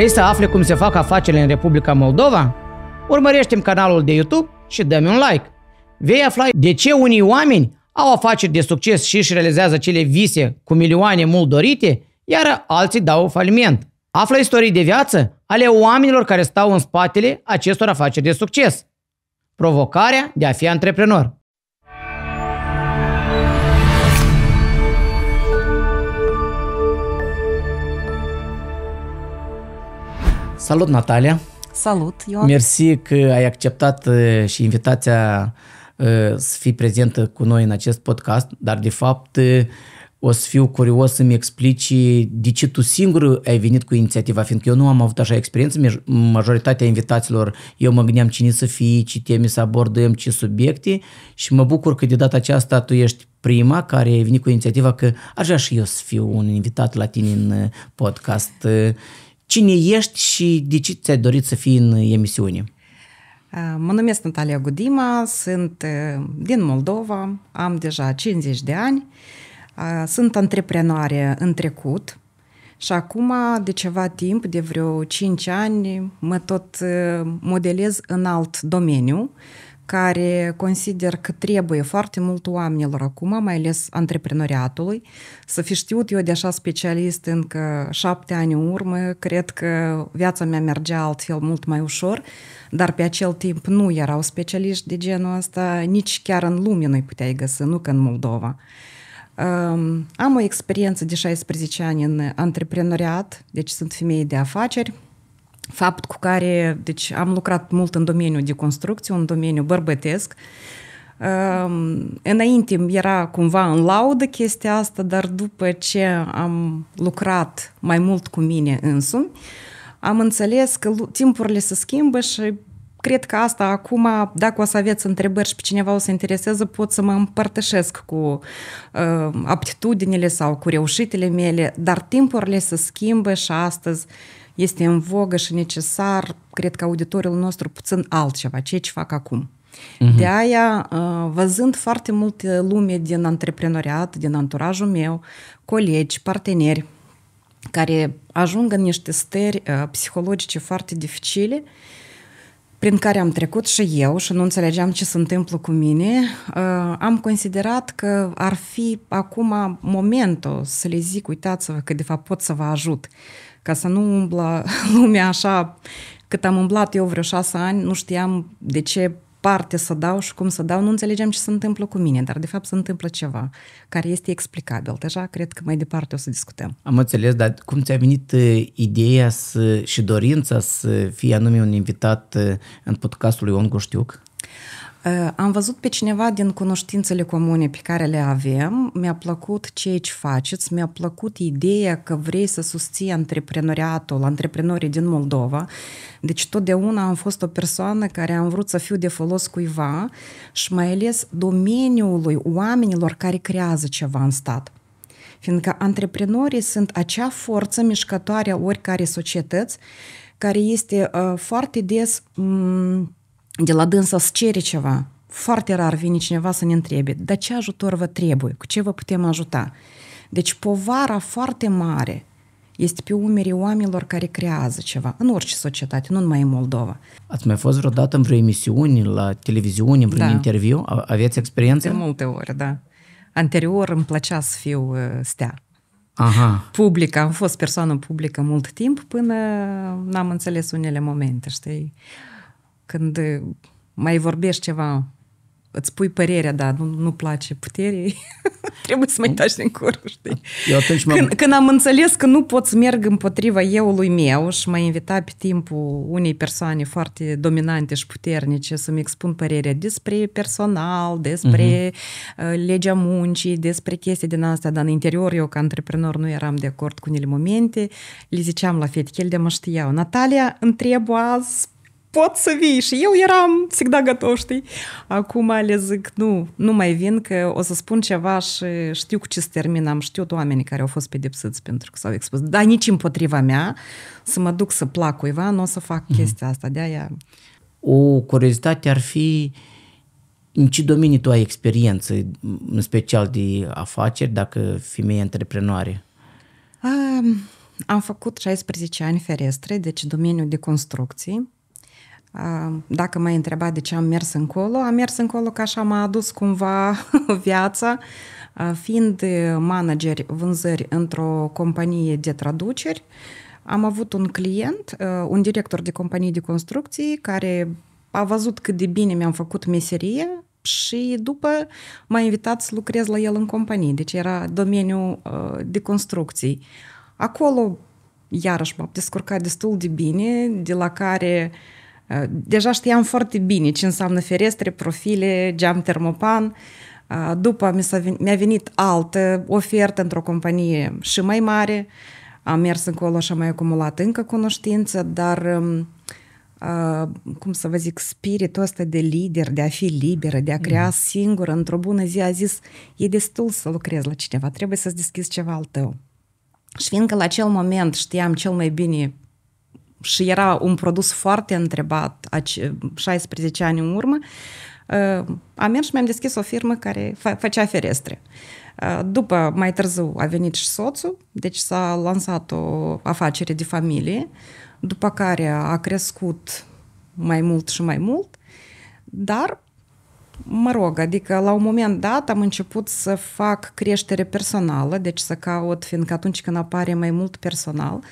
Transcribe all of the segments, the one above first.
Vrei să afli cum se fac afacerile în Republica Moldova? urmărește canalul de YouTube și dă-mi un like. Vei afla de ce unii oameni au afaceri de succes și își realizează cele vise cu milioane mult dorite, iar alții dau faliment. Află istorii de viață ale oamenilor care stau în spatele acestor afaceri de succes. Provocarea de a fi antreprenor. Salut, Natalia! Salut, Ioan! Mersi că ai acceptat uh, și invitația uh, să fii prezentă cu noi în acest podcast, dar de fapt uh, o să fiu curios să-mi explici de ce tu singur ai venit cu inițiativa, fiindcă eu nu am avut așa experiență, majoritatea invitațiilor eu mă gândeam cine să fie, ce teme să abordăm, ce subiecte și mă bucur că de data aceasta tu ești prima care ai venit cu inițiativa că aș vrea și eu să fiu un invitat la tine în podcast Cine ești și de ce ți-ai dorit să fii în emisiune? Mă numesc Natalia Gudima, sunt din Moldova, am deja 50 de ani, sunt antreprenoare în trecut și acum, de ceva timp, de vreo 5 ani, mă tot modelez în alt domeniu, care consider că trebuie foarte mult oamenilor acum, mai ales antreprenoriatului, să fi știut eu de așa specialist încă șapte ani în urmă, cred că viața mea mergea altfel mult mai ușor, dar pe acel timp nu erau specialiști de genul ăsta, nici chiar în lume nu-i puteai găsi, nu că în Moldova. Am o experiență de 16 ani în antreprenoriat, deci sunt femeie de afaceri, fapt cu care, deci am lucrat mult în domeniul de construcție, un domeniu bărbătesc. Înainte era cumva în laudă chestia asta, dar după ce am lucrat mai mult cu mine însumi, am înțeles că timpurile se schimbă și cred că asta acum, dacă o să aveți întrebări și pe cineva o să intereseze, pot să mă împărtășesc cu uh, aptitudinile sau cu reușitele mele, dar timpurile se schimbă și astăzi este în vogă și necesar, cred că auditoriul nostru puțin altceva, ceea ce fac acum. Uh-huh. De aia, uh, văzând foarte multe uh, lume din antreprenoriat, din anturajul meu, colegi, parteneri, care ajung în niște stări uh, psihologice foarte dificile, prin care am trecut și eu și nu înțelegeam ce se întâmplă cu mine, uh, am considerat că ar fi acum momentul să le zic, uitați-vă că de fapt pot să vă ajut ca să nu umbla lumea așa. Cât am umblat eu vreo șase ani, nu știam de ce parte să dau și cum să dau, nu înțelegeam ce se întâmplă cu mine, dar de fapt se întâmplă ceva care este explicabil. Deja deci cred că mai departe o să discutăm. Am înțeles, dar cum ți-a venit uh, ideea să, și dorința să fie anume un invitat uh, în podcastul lui Ongo Știuc? Am văzut pe cineva din cunoștințele comune pe care le avem, mi-a plăcut ceea ce faceți, mi-a plăcut ideea că vrei să susții antreprenoriatul, antreprenorii din Moldova. Deci totdeauna am fost o persoană care am vrut să fiu de folos cuiva și mai ales domeniului oamenilor care creează ceva în stat fiindcă antreprenorii sunt acea forță mișcătoare a oricare societăți care este uh, foarte des um, de la dânsa să cere ceva, foarte rar vine cineva să ne întrebe, dar ce ajutor vă trebuie, cu ce vă putem ajuta? Deci povara foarte mare este pe umerii oamenilor care creează ceva, în orice societate, nu numai în Moldova. Ați mai fost vreodată în vreo emisiune, la televiziune, în vreun da. interviu? Aveți experiență? De multe ori, da. Anterior îmi plăcea să fiu uh, stea. Aha. publică. Am fost persoană publică mult timp până n-am înțeles unele momente, știi? când mai vorbești ceva, îți pui părerea, dar nu, nu place puterii, trebuie să mai taci din cur, știi? Eu m-am... Când, când am înțeles că nu pot să merg împotriva eu-lui meu și m-a invitat pe timpul unei persoane foarte dominante și puternice să-mi expun părerea despre personal, despre uh-huh. legea muncii, despre chestii din astea, dar în interior eu ca antreprenor nu eram de acord cu unele momente, le ziceam la chel de mă știau, Natalia, întreb azi pot să vii și eu eram всегда готов, știi? Acum le zic, nu, nu mai vin că o să spun ceva și știu cu ce termin, am, știu oamenii care au fost pedepsiți pentru că s-au expus. Dar nici împotriva mea să mă duc să plac cuiva, nu o să fac mm-hmm. chestia asta, de-aia... O curiozitate ar fi în ce domenii tu ai experiență, în special de afaceri, dacă femeie antreprenoare? Um, am făcut 16 ani ferestre, deci domeniul de construcții dacă m-ai întrebat de ce am mers încolo, am mers încolo că așa m-a adus cumva viața, fiind manager vânzări într-o companie de traduceri, am avut un client, un director de companie de construcții, care a văzut cât de bine mi-am făcut meserie și după m-a invitat să lucrez la el în companie, deci era domeniul de construcții. Acolo, iarăși, m-am descurcat destul de bine, de la care uh, Э, deja știam foarte bine ce înseamnă ferestre, profile, geam termopan. Э, după mi-a venit altă ofertă într-o companie și mai mare. Am mers încolo și am mai acumulat încă cunoștință, dar um, uh, cum să vă zic, spiritul ăsta de lider, de a fi liberă, de a crea mm. singură, într-o bună zi a zis, e destul să lucrez la cineva, trebuie să-ți deschizi ceva al tău. Și fiindcă la acel moment știam cel mai bine și era un produs foarte întrebat 16 ani în urmă, uh, am mers și mi-am deschis o firmă care făcea ferestre. Uh, după, mai târziu, a venit și soțul, deci s-a lansat o afacere de familie, după care a crescut mai mult și mai mult, dar, mă rog, adică la un moment dat am început să fac creștere personală, deci să caut, fiindcă atunci când apare mai mult personal, uh,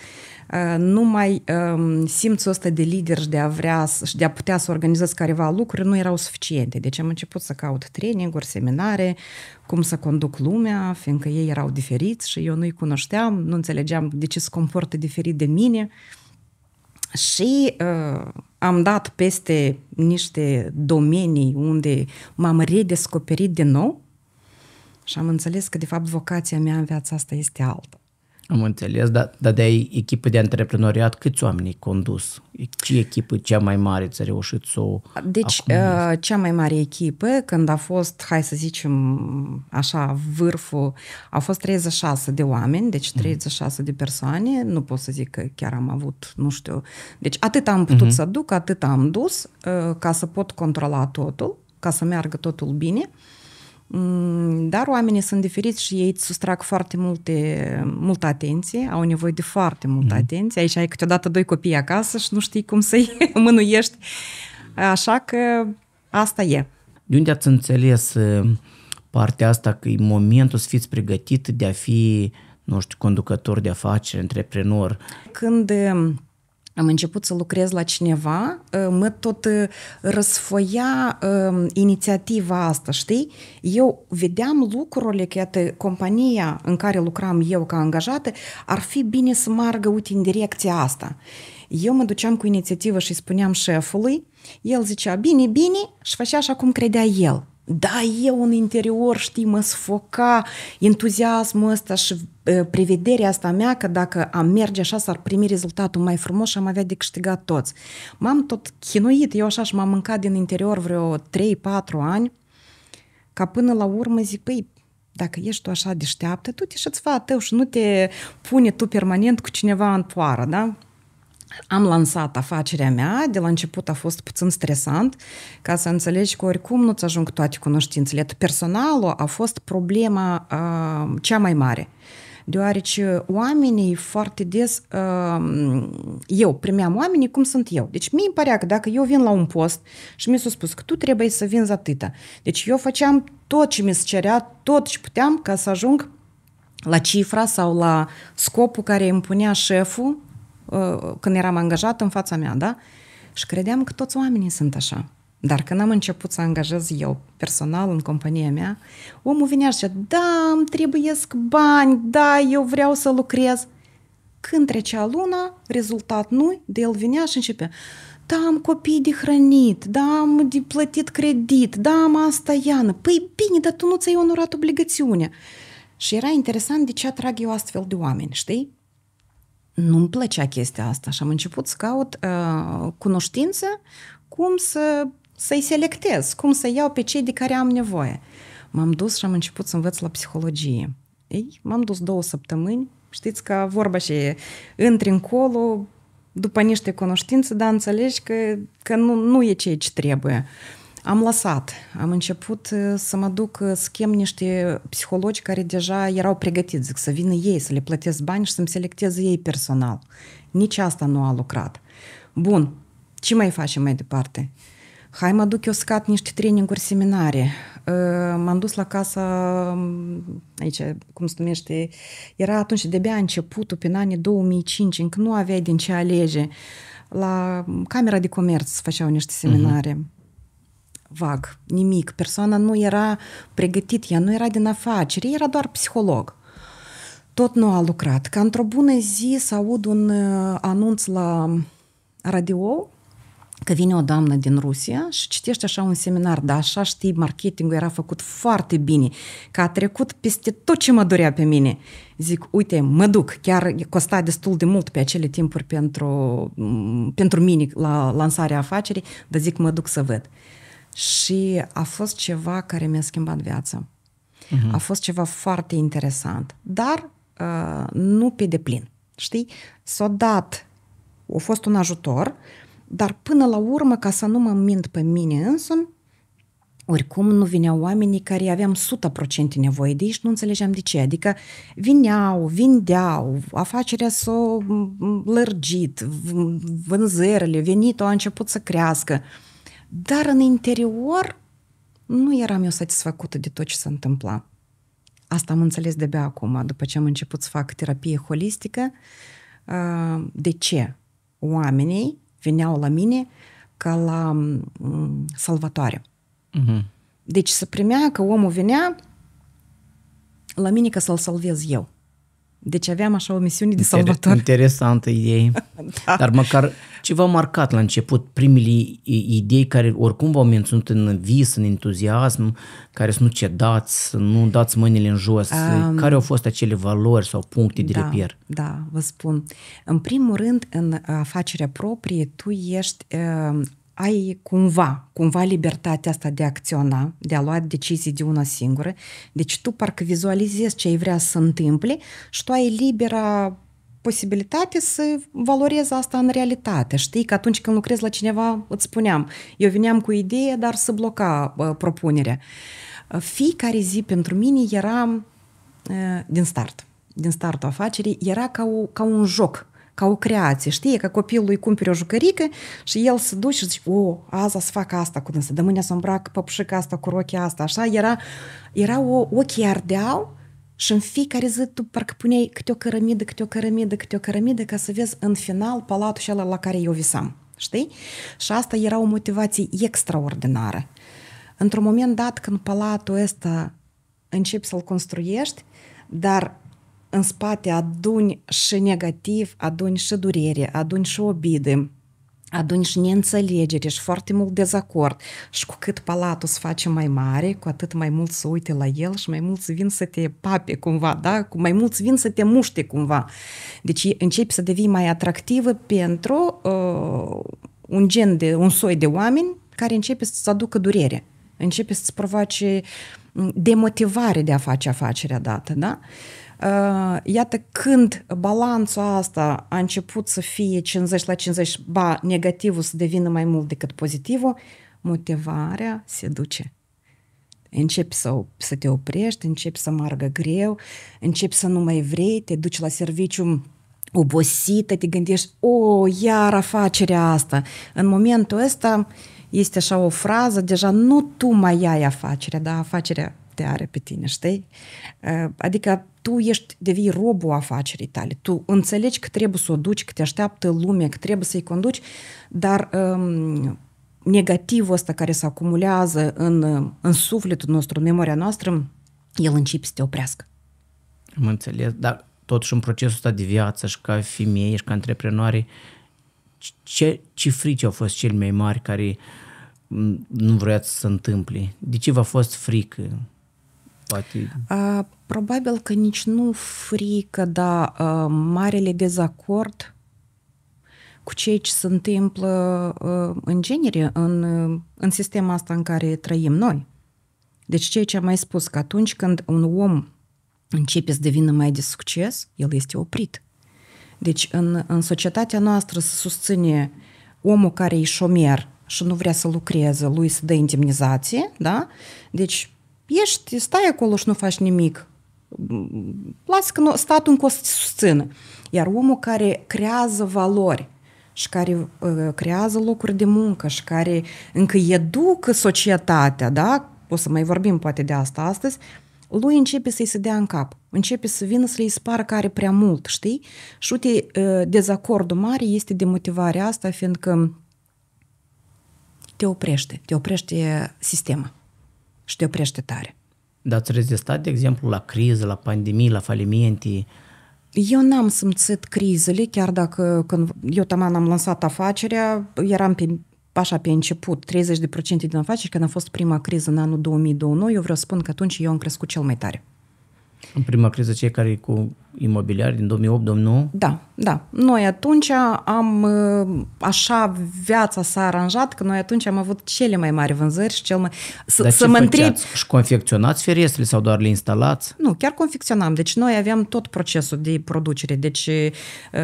Э, nu mai ehm, simțul ăsta de lider și de a vrea și de a putea să organizez careva lucruri nu erau suficiente. Deci am început să caut traininguri, seminare, cum să conduc lumea, fiindcă ei erau diferiți și eu nu-i cunoșteam, nu înțelegeam de ce se comportă diferit de mine. Și uh, am dat peste niște domenii unde m-am redescoperit din nou și am înțeles că, de fapt, vocația mea în viața asta este alta. Am înțeles, dar, dar de ai echipă de antreprenoriat, câți oameni ai condus? Ce echipă cea mai mare ți-a reușit să o Deci, acumulezi? Uh, cea mai mare echipă, când a fost, hai să zicem, așa, vârful, au fost 36 de oameni, deci 36 mm-hmm. de persoane, nu pot să zic că chiar am avut, nu știu, deci atât am putut mm-hmm. să duc, atât am dus, uh, ca să pot controla totul, ca să meargă totul bine. Uh, dar oamenii sunt diferiți și ei îți sustrag foarte multe, multă atenție, au nevoie de foarte multă mm-hmm. atenție. Aici ai câteodată doi copii acasă și nu știi cum să-i mânuiești. Așa că asta e. De unde ați înțeles ă, partea asta că e momentul să fiți pregătit de a fi, nu știu, conducător de afaceri, antreprenor? Când am început să lucrez la cineva, ă, mă tot ă, răsfoia ă, inițiativa asta, știi? Eu vedeam lucrurile că iată, compania în care lucram eu ca angajată ar fi bine să meargă uite în direcția asta. Eu mă duceam cu inițiativă și spuneam șefului, el zicea bine, bine și făcea așa cum credea el. Da, eu în interior, știi, mă sfoca entuziasmul ăsta și prevederea asta mea că dacă am merge așa s-ar primi rezultatul mai frumos și am avea de câștigat toți. M-am tot chinuit, eu așa și m-am mâncat din interior vreo 3-4 ani, ca până la urmă zic, păi, dacă ești tu așa deșteaptă, tu te și-ți tău și nu te pune tu permanent cu cineva în poară, da? Am lansat afacerea mea, de la început a fost puțin stresant, ca să înțelegi că oricum nu-ți ajung toate cunoștințele. Personalul a fost problema uh, cea mai mare, deoarece oamenii foarte des, uh, eu primeam oamenii cum sunt eu. Deci mi-e părea că dacă eu vin la un post și mi s-a spus că tu trebuie să vinzi atâta. Deci eu făceam tot ce mi se cerea, tot ce puteam ca să ajung la cifra sau la scopul care îmi punea șeful Uh, când eram angajat în fața mea, da? Și credeam că toți oamenii sunt așa. Dar când am început să angajez eu personal în compania mea, omul vinea și da, îmi trebuie bani, da, eu vreau să lucrez. Când trecea luna, rezultat nu, de el vinea și începe, da, am copii de hrănit, da, am de plătit credit, da, am asta iană. Păi bine, dar tu nu ți-ai onorat obligațiunea. Și era interesant de ce atrag eu astfel de oameni, știi? nu-mi plăcea chestia asta și am început să caut uh, cunoștință cum să, să-i selectez, cum să iau pe cei de care am nevoie. M-am dus și am început să învăț la psihologie. Ei, m-am dus două săptămâni, știți că vorba și întri încolo după niște cunoștințe, dar înțelegi că, că nu, nu e ceea ce trebuie. Uh, am lăsat. Am început uh, să mă duc uh, să chem niște psihologi care deja erau pregătiți, zic, să vină ei, să le plătesc bani și să-mi selecteze ei personal. Nici asta nu a lucrat. Bun, ce mai facem mai departe? Hai mă duc eu să cat niște traininguri seminare. Uh, m-am dus la casa, um, aici, cum se numește, era atunci de-abia începutul, prin anii 2005, încă nu aveai din ce alege. La Camera de Comerț făceau niște mhm. seminare. Uh-huh vag, nimic. Persoana nu era pregătit, ea nu era din afaceri, era doar psiholog. Tot nu a lucrat. Ca într-o bună zi să aud un uh, anunț la radio că vine o doamnă din Rusia și citește așa un seminar, dar așa știi, marketingul era făcut foarte bine, că a trecut peste tot ce mă dorea pe mine. Zic, uite, mă duc, chiar costa destul de mult pe acele timpuri pentru, pentru mine la lansarea afacerii, dar zic, mă duc să văd și a fost ceva care mi-a schimbat viața. Uh-huh. A fost ceva foarte interesant, dar uh, nu pe deplin. Știi? S-a dat, a fost un ajutor, dar până la urmă, ca să nu mă mint pe mine însumi, oricum nu vineau oamenii care aveam 100% nevoie de ei și nu înțelegeam de ce. Adică vineau, vindeau, afacerea s-a lărgit, vânzările, venitul a început să crească. Uh, dar în interior nu eram eu satisfăcută de tot ce se întâmpla. Asta am înțeles de bea acum, după ce am început să fac terapie holistică. Ah, de ce? Oamenii veneau la mine ca la mm, salvatoare. Uh-huh. Deci să primea că omul venea la mine ca să-l salvez eu. Deci aveam așa o misiune de salvator. Interesantă idee. da. Dar măcar ceva marcat la început, primele idei care oricum v-au menținut în vis, în entuziasm, care să nu cedați, să nu dați mâinile în jos. Um, care au fost acele valori sau puncte de da, repier? Da, vă spun. În primul rând, în afacerea proprie, tu ești ehm, ai cumva, cumva libertatea asta de a acționa, de a lua decizii de una singură. Deci tu parcă vizualizezi ce ai vrea să întâmple și tu ai libera posibilitate să valorezi asta în realitate. Știi că atunci când lucrezi la cineva, îți spuneam, eu veneam cu idee, dar să bloca uh, propunerea. Fiecare zi pentru mine era uh, din start, din startul afacerii, era ca, o, ca un joc. Uh, ca o creație. Știe că copilul îi cumpere o jucărică și el se duce și zice, o, azi să fac asta cu dânsă, de mâine să îmbrac păpușica asta cu rochia asta. Așa era, era o, ochii ardeau și în fiecare zi tu parcă puneai câte o cărămidă, câte o cărămidă, câte o cărămidă ca să vezi în final palatul și la care eu visam. Știi? Și asta era o motivație extraordinară. Într-un moment dat când palatul ăsta începi să-l construiești, dar în spate aduni și negativ, aduni și durere, aduni și obide, aduni și neînțelegere și foarte mult dezacord. Și cu cât palatul se face mai mare, cu atât mai mult să uite la el și mai mulți vin să te pape cumva, da? Cu mai mulți vin să te muște cumva. Deci începi să devii mai atractivă pentru uh, un gen de, un soi de oameni care începe să-ți aducă durere, începe să-ți provoace mm, demotivare de a face afacerea dată, da? Uh, Iată э, când balanțul asta a început să fie 50 la 50, ba negativul să devină mai mult decât pozitivul, motivarea se duce. Începi să, să te oprești, începi să margă greu, începi să nu mai vrei, te duci la serviciu obosită, te gândești, o, iar afacerea asta. În momentul ăsta este așa o frază, deja nu tu mai ai afacerea, dar afacerea te are pe tine, știi? Uh, adică tu ești, devii robul afacerii tale. Tu înțelegi că trebuie să o duci, că te așteaptă lumea, că trebuie să-i conduci, dar um, negativul ăsta care se acumulează în, în sufletul nostru, în memoria noastră, el începe să te oprească. Am înțeles, dar totuși în procesul ăsta de viață și ca femeie și ca antreprenoare, ce, ce frici au fost cei mai mari care nu vroiați să se întâmple? De ce v-a fost frică? poate? A, probabil că nici nu frică, dar marele dezacord cu ceea ce se întâmplă a, în genere, în, în sistemul asta în care trăim noi. Deci ceea ce am mai spus, că atunci când un om începe să devină mai de succes, el este oprit. Deci în, în societatea noastră se susține omul care e șomer și nu vrea să lucreze, lui să dă indemnizație, da? Deci ești, stai acolo și nu faci nimic. Lasă că statul încă o să susțină. Iar omul care creează valori și care uh, creează locuri de muncă și care încă educă societatea, da? O să mai vorbim poate de asta astăzi, lui începe să-i se dea în cap, începe să vină să i spară care prea mult, știi? Și uite, uh, dezacordul mare este de motivarea asta, fiindcă te oprește, te oprește sistemul și te oprește tare. Dar ați rezistat, de exemplu, la criză, la pandemii, la falimente? Eu n-am simțit crizele, chiar dacă când eu taman am lansat afacerea, eram pe, așa pe început, 30% din afaceri, când a fost prima criză în anul 2002, eu vreau să spun că atunci eu am crescut cel mai tare. În prima criză, cei care cu imobiliari din 2008-2009? Da, da. Noi atunci am, uh, așa viața s-a aranjat că noi atunci am avut cele mai mari vânzări și cel mai... S- Dar să mă întreb... Și confecționați ferestrele sau doar le instalați? Nu, chiar confecționam. Deci noi aveam tot procesul de producere. Deci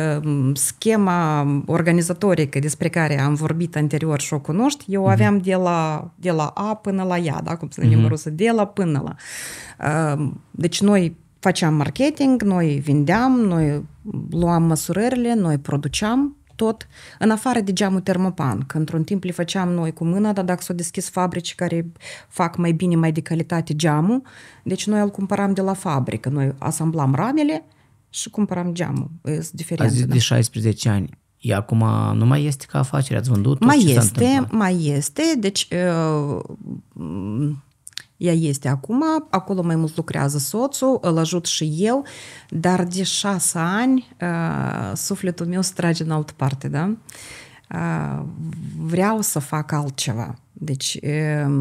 uh, schema organizatorică despre care am vorbit anterior și o cunoști, eu mhm. aveam mm-hmm. de la, de la A până la ea, da? cum să numim mm-hmm. rusă, de la până la. Uh, deci noi făceam marketing, noi vindeam, noi luam măsurările, noi produceam tot, în afară de geamul termopan, că într-un timp le făceam noi cu mâna, dar dacă s-au deschis fabrici care fac mai bine, mai de calitate geamul, deci noi îl cumpăram de la fabrică, noi asamblam ramele și cumpăram geamul. Sunt diferențe. Azi da. de 16 ani, E acum nu mai este ca afacere, ați vândut tot Mai ce este, mai este, deci uh, ea este acum, acolo mai mult lucrează soțul, îl ajut și eu, dar de șase ani uh, sufletul meu se trage în altă parte, da? Uh, vreau să fac altceva. Deci, uh,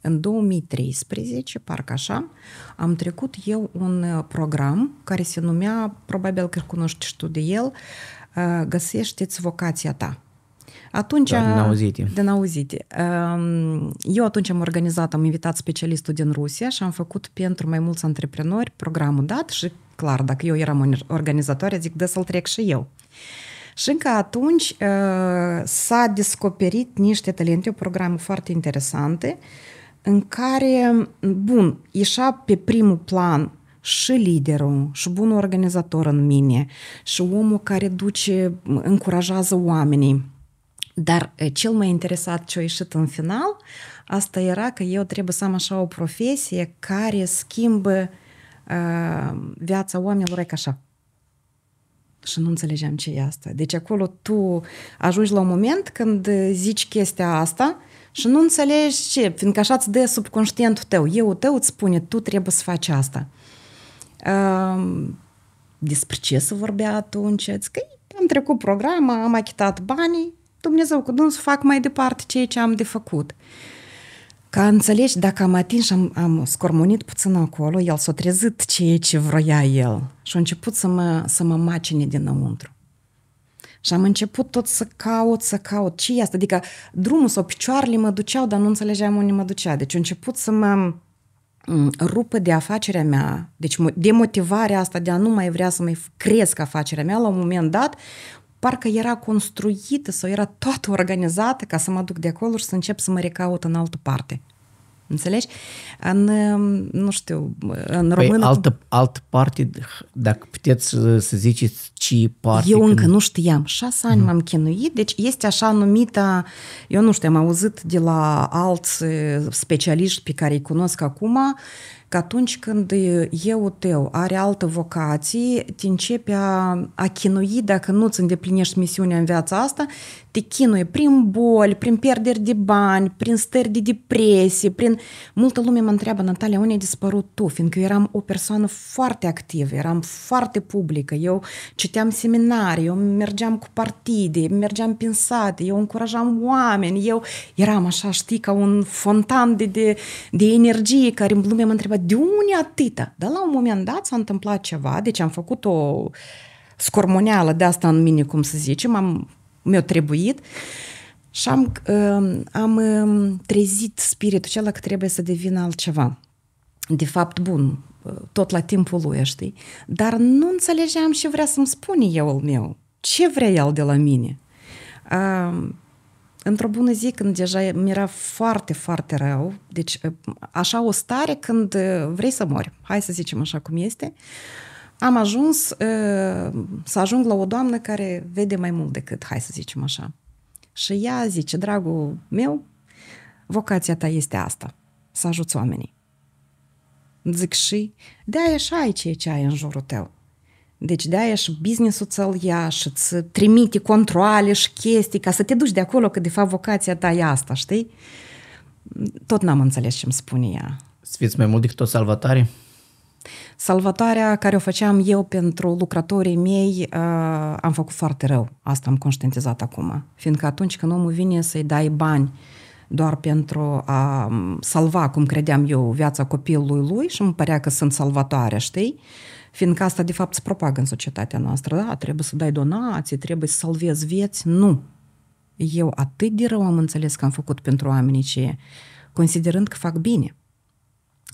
în 2013, parcă așa, am trecut eu un program care se numea, probabil că cunoști și tu de el, Găsește-ți vocația ta. Atunci, da, din auzite. Din auzite. Ehm, eu atunci am organizat, am invitat specialistul din Rusia și am făcut pentru mai mulți antreprenori programul dat și clar, dacă eu eram un organizator, zic, de să-l trec și eu. Și încă atunci ehm, s-a descoperit niște talente, o programă foarte interesante, în care, bun, ieșa pe primul plan și liderul, și bunul organizator în mine, și omul care duce, încurajează oamenii dar cel mai interesat ce a ieșit în final, asta era că eu trebuie să am așa o profesie care schimbă uh, viața oamenilor, ca așa. Și nu înțelegeam ce e asta. Deci acolo tu ajungi la un moment când zici chestia asta și nu înțelegi ce, fiindcă așa îți dă subconștientul tău. Eu tău îți spune, tu trebuie să faci asta. Uh, despre ce să vorbea atunci? Că am trecut programa, am achitat banii, Dumnezeu cu să fac mai departe ceea ce am de făcut. Ca înțelegi, dacă am atins și am, am scormonit puțin acolo, el s-a trezit ceea ce vroia el și a început să mă, să mă macine dinăuntru. Și am început tot să caut, să caut. Ce e asta? Adică drumul sau picioarele mă duceau, dar nu înțelegeam unde mă ducea. Deci a început să mă rupă de afacerea mea, deci demotivarea asta de a nu mai vrea să mai cresc afacerea mea, la un moment dat parcă era construită sau era toată organizată ca să mă duc de acolo și să încep să mă recaut în altă parte. Înțelegi? În, um, nu știu, în păi română... altă, altă parte, dacă puteți să ziceți ce parte... Eu încă când... nu știam. Șase ani mm. m-am chinuit, deci este așa numită... Eu nu știu, am auzit de la alți uh, specialiști pe care îi cunosc acum, că atunci când eu tău are altă vocație, te începe a, a chinui dacă nu-ți îndeplinești misiunea în viața asta, te chinui prin boli, prin pierderi de bani, prin stări de depresie, prin... Multă lume mă întreabă, Natalia, unde ai dispărut tu? Fiindcă eu eram o persoană foarte activă, eram foarte publică, eu citeam seminarii, eu mergeam cu partide, mergeam prin sate, eu încurajam oameni, eu eram așa, știi, ca un fontan de, de, de energie care lumea mă întreba, de unii atâta. Dar la un moment dat s-a întâmplat ceva, deci am făcut o scormoneală de asta în mine, cum să zicem, am, mi-a trebuit și am, um, am um, trezit spiritul acela că trebuie să devină altceva. De fapt, bun, tot la timpul lui, știi? Dar nu înțelegeam ce vrea să-mi spune eu al meu. Ce vrea el de la mine? Um, într-o bună zi când deja mi-era foarte, foarte rău, deci ă, așa o stare când ă, vrei să mori, hai să zicem așa cum este, am ajuns ă, să ajung la o doamnă care vede mai mult decât, hai să zicem așa. Și ea zice, dragul meu, vocația ta este asta, să ajuți oamenii. Zic și, de-aia și ai ceea ce ai în jurul tău. Deci de-aia și business-ul ți-l ia și îți trimite controle și chestii ca să te duci de acolo, că de fapt vocația ta e asta, știi? Tot n-am înțeles ce-mi spune ea. Să fiți mai mult decât o salvatare? Salvatarea care o făceam eu pentru lucrătorii mei uh, am făcut foarte rău. Asta am conștientizat acum. Fiindcă atunci când omul vine să-i dai bani uh, doar pentru a salva, cum credeam eu, viața copilului lui și îmi părea că sunt salvatoare, știi? Fiindcă asta, de fapt, se propagă în societatea noastră. Da, trebuie să dai donații, trebuie să salvezi vieți. Nu. Eu atât de rău am înțeles că am făcut pentru oamenii ce considerând că fac bine.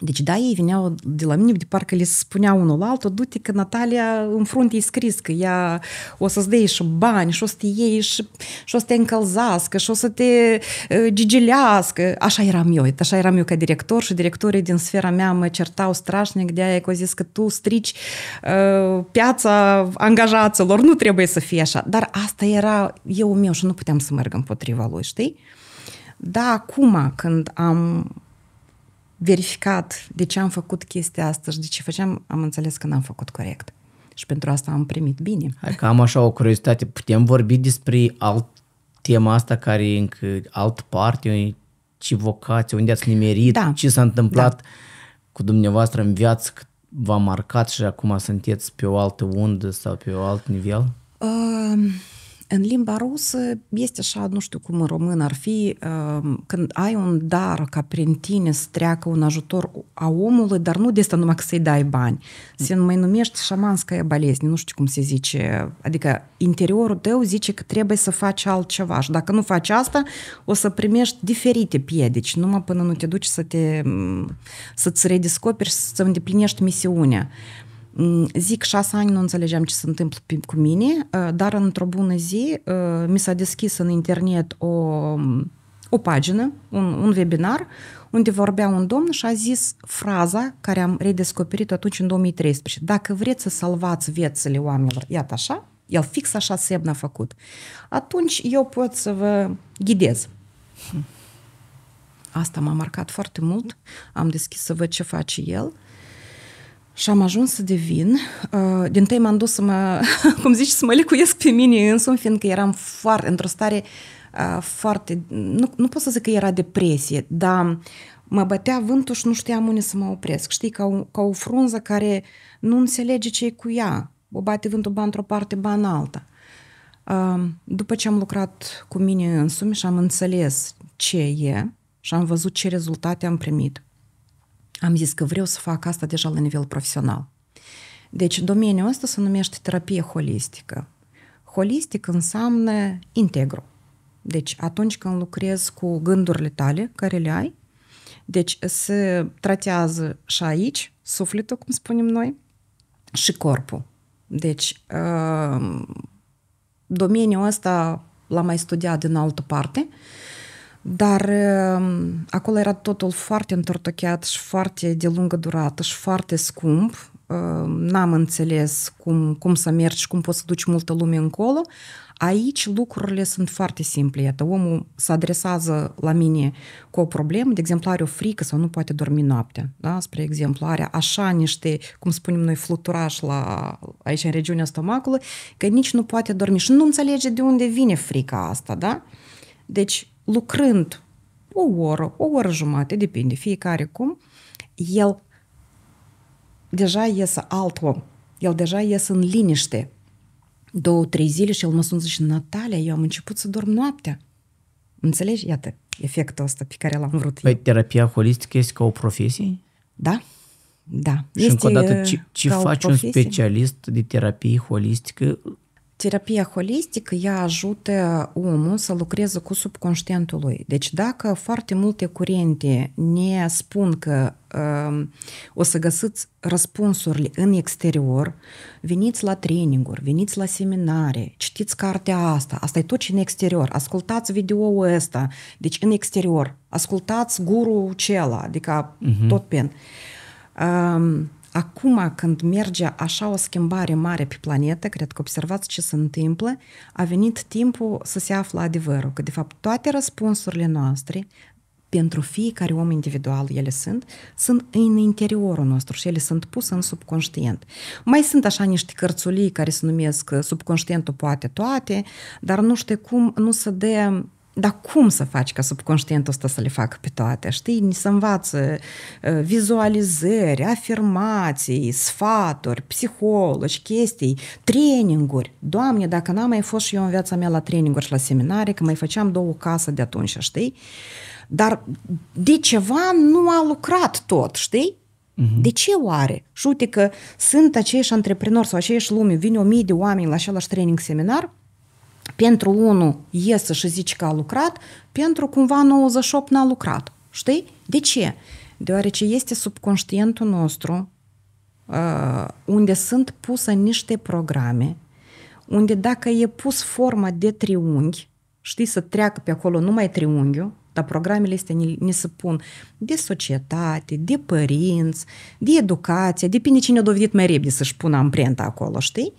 Deci da, ei veneau de la mine, de parcă le spunea unul la altul, du-te că Natalia în frunte e scris că ea o să-ți dea și bani și o să te iei și, și o să te încălzească și o să te ă, gigilească. Așa eram eu, așa eram eu ca director și directorii din sfera mea mă certau strașnic de aia că au zis că tu strici uh, piața angajaților, nu trebuie să fie așa. Dar asta era eu meu și nu puteam să merg împotriva lui, știi? Da, acum când am verificat de ce am făcut chestia asta și de ce făceam, am înțeles că n-am făcut corect. Și pentru asta am primit bine. Hai că am așa o curiozitate. Putem vorbi despre alt tema asta care e încă alt parte, ce vocație, unde ați nimerit, da. ce s-a întâmplat da. cu dumneavoastră în viață, v-a marcat și acum sunteți pe o altă undă sau pe un alt nivel? Uh... În limba rusă este așa, nu știu cum în român ar fi, ehm, când ai un dar ca prin tine să treacă un ajutor a omului, dar nu de asta numai că să-i dai bani. Mm. Se mai numește șamanskaya balezni, nu știu cum se zice, adică interiorul tău zice că trebuie să faci altceva și dacă nu faci asta, o să primești diferite piedici, numai până nu te duci să te, să-ți redescoperi și să îndeplinești misiunea. Mm, zic șase ani nu înțelegeam ce se întâmplă cu mine, uh, dar într-o bună zi uh, mi s-a deschis în internet o, o pagină, un, un webinar, unde vorbea un domn și a zis fraza care am redescoperit atunci în 2013. Dacă vreți să salvați viețile oamenilor, iată așa, el fix așa semn a făcut. Atunci eu pot să vă ghidez. Asta m-a marcat foarte mult. Am deschis să văd ce face el și am ajuns să devin. Uh, din tăi m-am dus să mă, cum zici, să mă licuiesc pe mine însumi, fiindcă eram foarte, într-o stare uh, foarte, nu, nu pot să zic că era depresie, dar mă bătea vântul și nu știam unde să mă opresc. Știi, ca o, ca o frunză care nu înțelege ce e cu ea. O bate vântul ba într-o parte, ba în alta. Uh, după ce am lucrat cu mine însumi și am înțeles ce e și am văzut ce rezultate am primit, am zis că vreau să fac asta deja la nivel profesional. Deci domeniul ăsta se numește terapie holistică. Holistic înseamnă integru. Deci atunci când lucrezi cu gândurile tale, care le ai, deci se tratează și aici sufletul, cum spunem noi, și corpul. Deci uh, domeniul ăsta l-am mai studiat din altă parte, uh, dar ehm, acolo era totul foarte întortocheat și foarte de lungă durată și foarte scump. Ehm, n-am înțeles cum, cum să mergi și cum poți să duci multă lume încolo. Aici lucrurile sunt foarte simple. Iată, omul se adresează la mine cu o problemă, de exemplu, are o frică sau nu poate dormi noaptea. Da? Spre exemplu, are așa niște, cum spunem noi, fluturaș la, aici în regiunea stomacului, că nici nu poate dormi și nu înțelege de unde vine frica asta. Da? Deci, lucrând o oră, o oră jumate, depinde fiecare cum, el deja iese alt om. El deja iese în liniște. Două, trei zile și el mă sună și Natalia, eu am început să dorm noaptea. Înțelegi? Iată efectul ăsta pe care l-am vrut păi, eu. terapia holistică este ca o profesie? Da. Da. Și este încă o dată, ce, ce faci un specialist de terapie holistică terapia holistică, ea ajută omul să lucreze cu subconștientul lui. Deci dacă foarte multe curente ne spun că um, o să găsiți răspunsurile în exterior, veniți la traininguri, veniți la seminare, citiți cartea asta, asta e tot ce în exterior, ascultați video-ul ăsta, deci în exterior, ascultați guru cela, adică uh-huh. tot pen. Um, Acum, când merge așa o schimbare mare pe planetă, cred că observați ce se întâmplă, a venit timpul să se află adevărul, că de fapt toate răspunsurile noastre pentru fiecare om individual ele sunt, sunt în interiorul nostru și ele sunt puse în subconștient. Mai sunt așa niște cărțulii care se numesc eh, subconștientul poate toate, dar nu știu cum, nu se dă dar cum să faci ca subconștientul ăsta să le facă pe toate? Știi, să învață ă, vizualizări, afirmații, sfaturi, psihologi, chestii, traininguri. Doamne, dacă n-am mai fost și eu în viața mea la traininguri și la seminare, că mai făceam două case de atunci, știi? Dar de ceva nu a lucrat tot, știi? Mhm. De ce oare? Și uite că sunt acești antreprenori sau acești lume, vin o mie de oameni la același training seminar – pentru unul iese și zice că a lucrat, pentru cumva 98 n-a lucrat. Știi? De ce? Deoarece este subconștientul nostru uh, unde sunt puse niște programe, unde dacă e pus forma de triunghi, știi, să treacă pe acolo numai triunghiul, dar programele astea ne, ne se pun de societate, de părinți, de educație, depinde cine a dovedit mai repede să-și pună amprenta acolo, știi?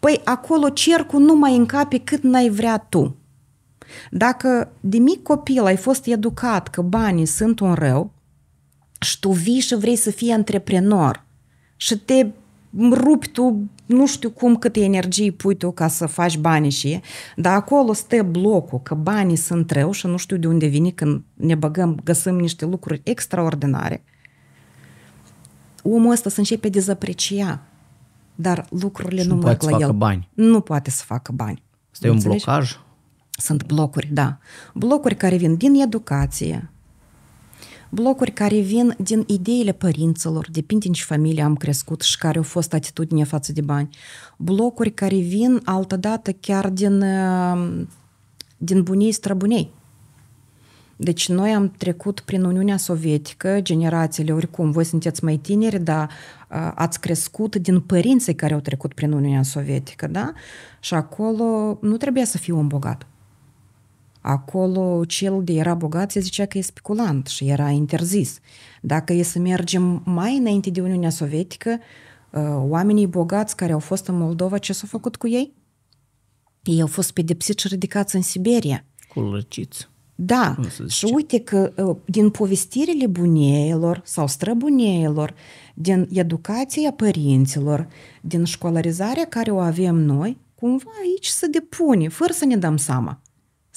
Păi acolo cercul nu mai încape cât n-ai vrea tu. Dacă de mic copil ai fost educat că banii sunt un rău și tu vii și vrei să fii antreprenor și te rupi tu nu știu cum câte energie pui tu ca să faci bani și dar acolo stă blocul, că banii sunt rău și nu știu de unde vine când ne băgăm, găsim niște lucruri extraordinare. Omul ăsta se începe dezaprecia, dar lucrurile și nu, nu merg la el. Bani. Nu poate să facă bani. Este un blocaj? Sunt blocuri, da. Blocuri care vin din educație, blocuri care vin din ideile părinților, depinde în ce familie am crescut și care au fost atitudinea față de bani, blocuri care vin altădată chiar din, uh, din bunii străbunei. Deci noi am trecut prin Uniunea Sovietică, generațiile, oricum, voi sunteți mai tineri, dar uh, ați crescut din părinții care au trecut prin Uniunea Sovietică, da? Și acolo nu trebuia să fii om bogat acolo cel de era bogat se zicea că e speculant și era interzis. Dacă e să mergem mai înainte de Uniunea Sovietică, oamenii bogați care au fost în Moldova, ce s au făcut cu ei? Ei au fost pedepsiți și ridicați în Siberia. Cu lăciți. Da, și uite că din povestirile bunieilor sau străbunieilor, din educația părinților, din școlarizarea care o avem noi, cumva aici se depune, fără să ne dăm seama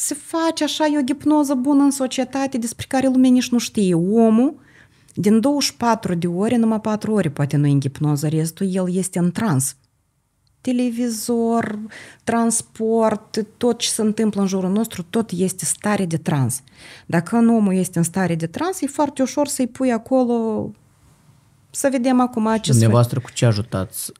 se face așa, e o hipnoză bună în societate despre care lumea nici nu știe. Omul, din 24 de ore, numai 4 ore poate nu e în hipnoză, restul el este în trans. Televizor, transport, tot ce se întâmplă în jurul nostru, tot este stare de trans. Dacă un omul este în stare de trans, e foarte ușor să-i pui acolo să vedem acum ce Dumneavoastră cu ce ajutați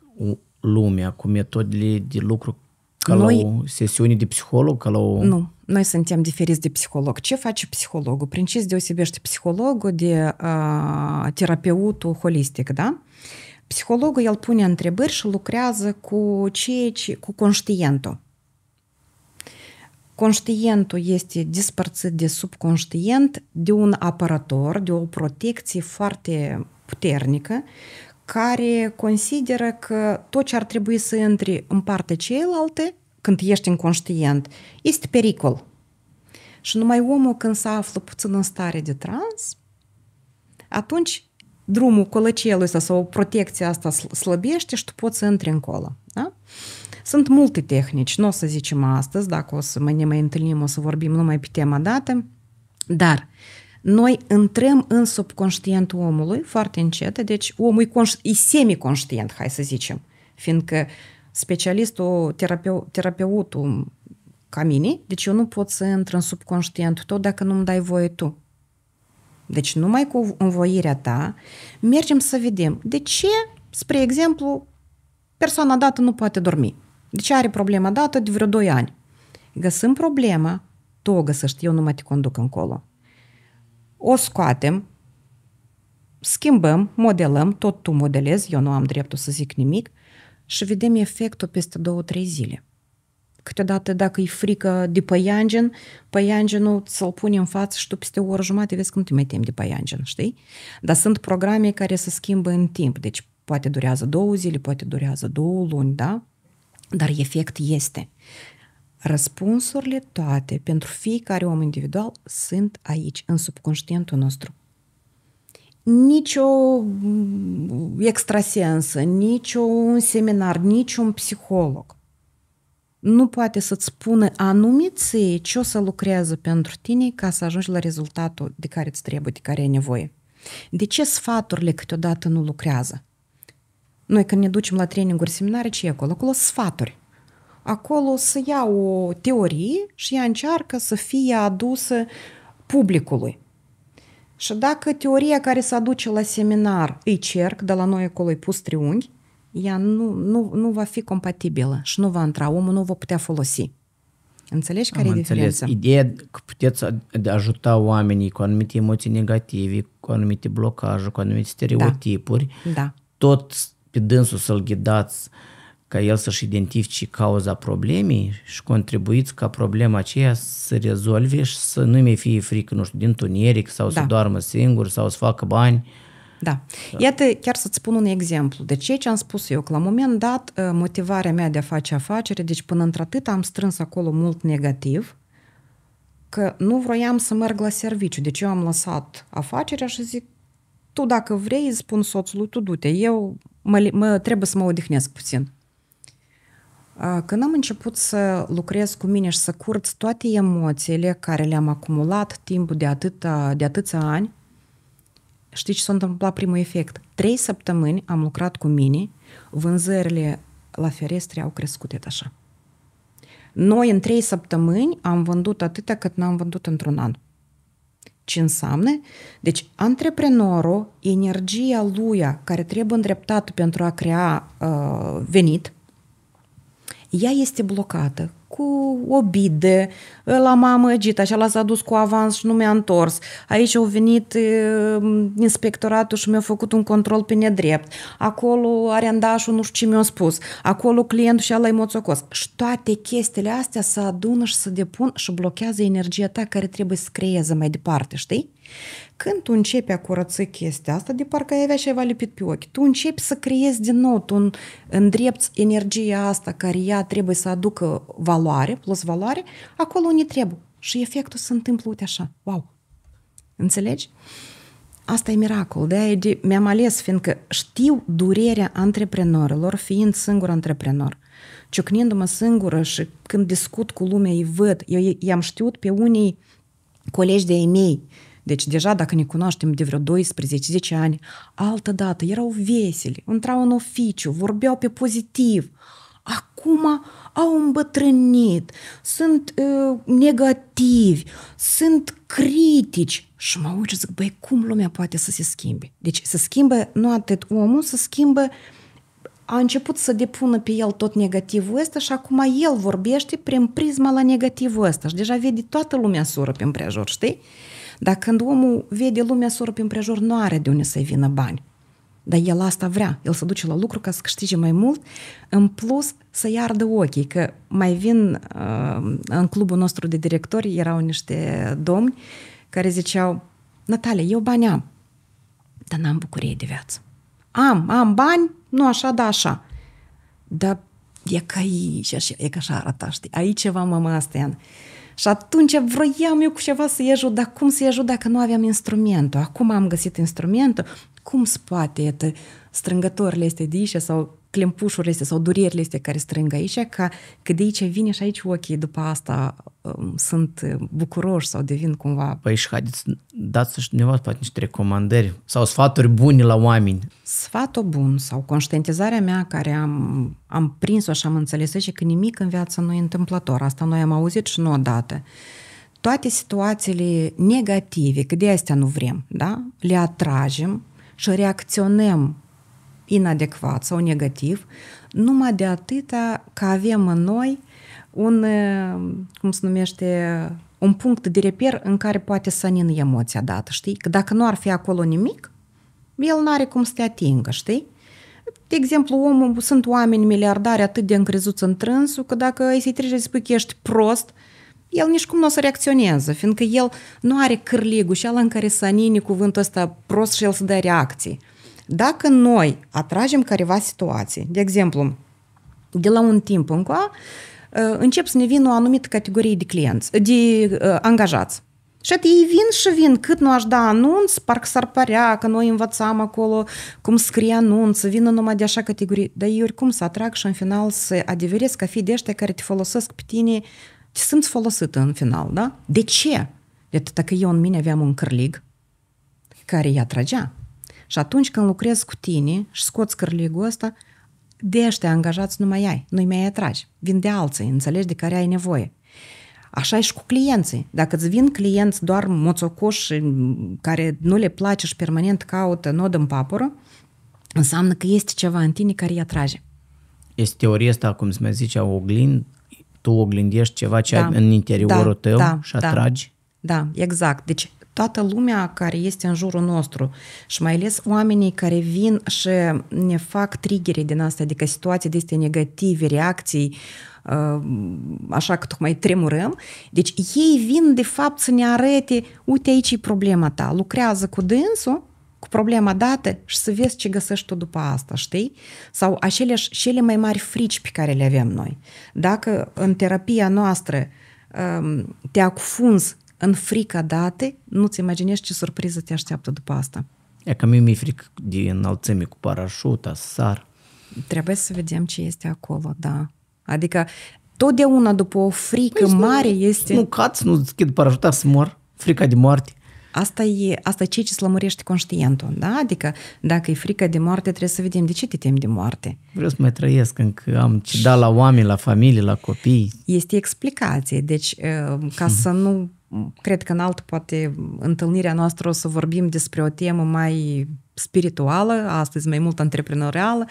lumea, cu metodele de lucru ca Noi... la o sesiune de psiholog, ca la o... Nu, noi suntem diferiți de psiholog. Ce face psihologul? Prin ce deosebește psihologul de uh, terapeutul holistic, da? Psihologul, el pune întrebări și lucrează cu ceea ce, cu conștientul. Conștientul este dispărțit de subconștient de un aparator, de o protecție foarte puternică, care consideră că tot ce ar trebui să intri în partea cealaltă, când ești inconștient, este pericol. Și numai omul când se află puțin în stare de trans, atunci drumul colăcelui sau protecția asta slăbește și tu poți să intri încolo. Da? Sunt multe tehnici, nu o să zicem astăzi, dacă o să ne mai întâlnim, o să vorbim numai pe tema dată, dar noi intrăm în subconștientul omului foarte încet, deci omul e, conș- e semiconștient, hai să zicem, fiindcă uh, specialistul, terapeu, terapeutul ca mine, deci eu nu pot să intru în subconștient tot dacă nu-mi dai voie tu. Deci numai cu învoirea ta mergem să vedem de ce, spre exemplu, persoana dată nu poate dormi. De ce are problema dată de vreo 2 ani? Găsim problema, tu o găsești, eu nu mai te conduc încolo. O scoatem, schimbăm, modelăm, tot tu modelezi, eu nu am dreptul să zic nimic, și vedem efectul peste două, trei zile. Câteodată dacă e frică de păianjen, păianjenul ți-l pune în față și tu peste o oră jumătate vezi că nu te mai temi de păianjen, știi? Dar sunt programe care se schimbă în timp, deci poate durează două zile, poate durează două luni, da? Dar efect este. Răspunsurile toate pentru fiecare om individual sunt aici, în subconștientul nostru nicio mm, extrasensă, nicio un seminar, niciun psiholog nu poate să-ți spună anumite ce o să lucrează pentru tine ca să ajungi la rezultatul de care îți trebuie, de care ai nevoie. De ce sfaturile câteodată nu lucrează? Noi când ne ducem la traininguri, seminare, ce e acolo? Acolo sfaturi. Acolo să ia o teorie și ea încearcă să fie adusă publicului. Și dacă teoria care se aduce la seminar îi cerc de la noi acolo îi pus triunghi, ea nu, nu, nu va fi compatibilă și nu va intra, omul nu va putea folosi. Înțelegi care Am e diferența? Ideea că puteți ajuta oamenii cu anumite emoții negative, cu anumite blocaje, cu anumite da. stereotipuri, da. Da. tot pe dânsul să-l ghidați ca el să-și identifice cauza problemei și contribuiți ca problema aceea să rezolve și să nu-i mai fie frică, nu știu, din tuneric sau da. să doarmă singur sau să facă bani. Da. Iată, chiar să-ți spun un exemplu. De ce ce am spus eu, că la un moment dat ă, motivarea mea de a face afacere, deci până într-atât am strâns acolo mult negativ, că nu vroiam să merg la serviciu. Deci eu am lăsat afacerea și zic, tu dacă vrei, spun soțului, tu du-te, eu mă, mă, trebuie să mă odihnesc puțin. Când am început să lucrez cu mine și să curț toate emoțiile care le-am acumulat timpul de, atâta, de atâția ani, știi ce s-a întâmplat primul efect? Trei săptămâni am lucrat cu mine, vânzările la ferestre au crescut et așa. Noi în trei săptămâni am vândut atâtea cât n-am vândut într-un an. Ce înseamnă? Deci antreprenorul, energia lui care trebuie îndreptată pentru a crea uh, venit – ea este blocată cu obide, la mamă agit, așa s-a dus cu avans și nu mi-a întors. Aici au venit inspectoratul și mi-a făcut un control pe nedrept. Acolo arendașul nu știu ce mi-a spus. Acolo clientul și ala e moțocos. Și toate chestiile astea se adună și se depun și blochează energia ta care trebuie să creeze mai departe, știi? Când tu începi a curăți chestia asta, de parcă ai avea ceva lipit pe ochi, tu începi să creezi din nou, tu îndrepți energia asta care ea trebuie să aducă valoare, plus valoare, acolo unde trebuie. Și efectul se întâmplă, uite așa, wow! Înțelegi? Asta e miracol, de-aia de, mi-am ales, fiindcă știu durerea antreprenorilor, fiind singur antreprenor. Ciocnindu-mă singură și când discut cu lumea, îi văd, eu i-am știut pe unii colegi de-ai mei, deci deja dacă ne cunoaștem de vreo 12-10 ani, altă dată erau veseli, intrau în oficiu, vorbeau pe pozitiv. Acum au îmbătrânit, sunt uh, negativi, sunt critici. Și mă uit și zic, băi, cum lumea poate să se schimbe? Deci să schimbă nu atât omul, să schimbă a început să depună pe el tot negativul ăsta și acum el vorbește prin prisma la negativul ăsta și deja vede toată lumea sură pe împrejur, știi? Dar când omul vede lumea soră pe împrejur, nu are de unde să-i vină bani. Dar el asta vrea. El se duce la lucru ca să câștige mai mult, în plus să-i ardă ochii, că mai vin uh, în clubul nostru de directori, erau niște domni care ziceau, Natalia, eu bani am, dar n-am bucurie de viață. Am, am bani, nu așa, da așa. Dar e ca aici, așa, e ca așa arăta, știi? Aici ceva mă asta și atunci vroiam eu cu ceva să-i ajut, dar cum să-i ajut dacă nu aveam instrumentul? Acum am găsit instrumentul, cum spate, strângătorile este de sau clempușurile este sau durierile este care strâng aici, ca că de aici vine și aici ochii după asta um, sunt uh, bucuroși sau devin cumva... Păi și haideți, dați și dumneavoastră poate niște recomandări sau sfaturi bune la oameni. Sfatul bun sau conștientizarea mea care am, am prins-o și am înțeles și că nimic în viață nu e întâmplător. Asta noi am auzit și nu odată. Toate situațiile negative, că de astea nu vrem, da? le atragem și reacționăm inadecvat sau negativ, numai de atâta că avem în noi un, cum se numește, un punct de reper în care poate să anină emoția dată, știi? Că dacă nu ar fi acolo nimic, el nu are cum să te atingă, știi? De exemplu, omul, sunt oameni miliardari atât de încrezuți în trânsul că dacă îi se trece să spui că ești prost, el nici cum nu o să reacționeze, fiindcă el nu are cârligul și ala în care să anini cuvântul ăsta prost și el să dea reacții. Dacă noi atragem careva situații, de exemplu, de la un timp încoa, uh, încep să ne vină o anumită categorie de clienți, de uh, angajați. Și atât ei vin și vin, cât nu aș da anunț, parcă s-ar părea că noi învățam acolo cum scrie anunț, vină numai de așa categorii. Dar ei oricum să atrag și în final să adeveresc ca fi de ăștia care te folosesc pe tine, te simți folosit în final, da? De ce? Deci dacă eu în mine aveam un cârlig care îi atragea, și atunci când lucrezi cu tine și scoți cârligul ăsta, de ăștia angajați nu mai ai, nu-i mai atragi. Vin de alții, înțelegi de care ai nevoie. Așa e și cu clienții. Dacă îți vin clienți doar moțocoși mm, care nu le place și permanent caută nod în papură, înseamnă că este ceva în tine care îi atrage. Este teoria asta, cum se mai zice, oglind, tu oglindești ceva ce da. ai în interiorul da, tău da, și da. atragi? Da, da, exact. Deci toată lumea care este în jurul nostru și mai ales oamenii care vin și ne fac triggere din asta, adică situații de este negative, reacții, uh, așa că tocmai tremurăm. Deci ei vin de fapt să ne arete, uite aici e problema ta, lucrează cu dânsul, cu problema dată și să vezi ce găsești tu după asta, știi? Sau aceleași, cele mai mari frici pe care le avem noi. Dacă în terapia noastră um, te acufunzi în frica date, nu-ți imaginești ce surpriză te așteaptă după asta. E că mie mi-e frică de înălțime cu parașuta, sar. Trebuie să vedem ce este acolo, da. Adică totdeauna după o frică păi mare nu, este... Nu cați, nu deschid parașuta să mor, frica de moarte. Asta e, asta e ceea ce slămurește conștientul, da? Adică dacă e frică de moarte, trebuie să vedem de ce te temi de moarte. Vreau să mai trăiesc încă am ce da la oameni, la familie, la copii. Este explicație, deci ă, ca să nu cred că în altă, poate, întâlnirea noastră o să vorbim despre o temă mai spirituală, astăzi mai mult antreprenorială,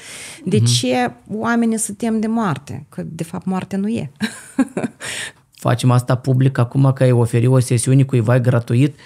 de deci mm-hmm. ce oamenii se tem de moarte? Că, de fapt, moartea nu e. Facem asta public acum că ai oferi o sesiune cuiva gratuit.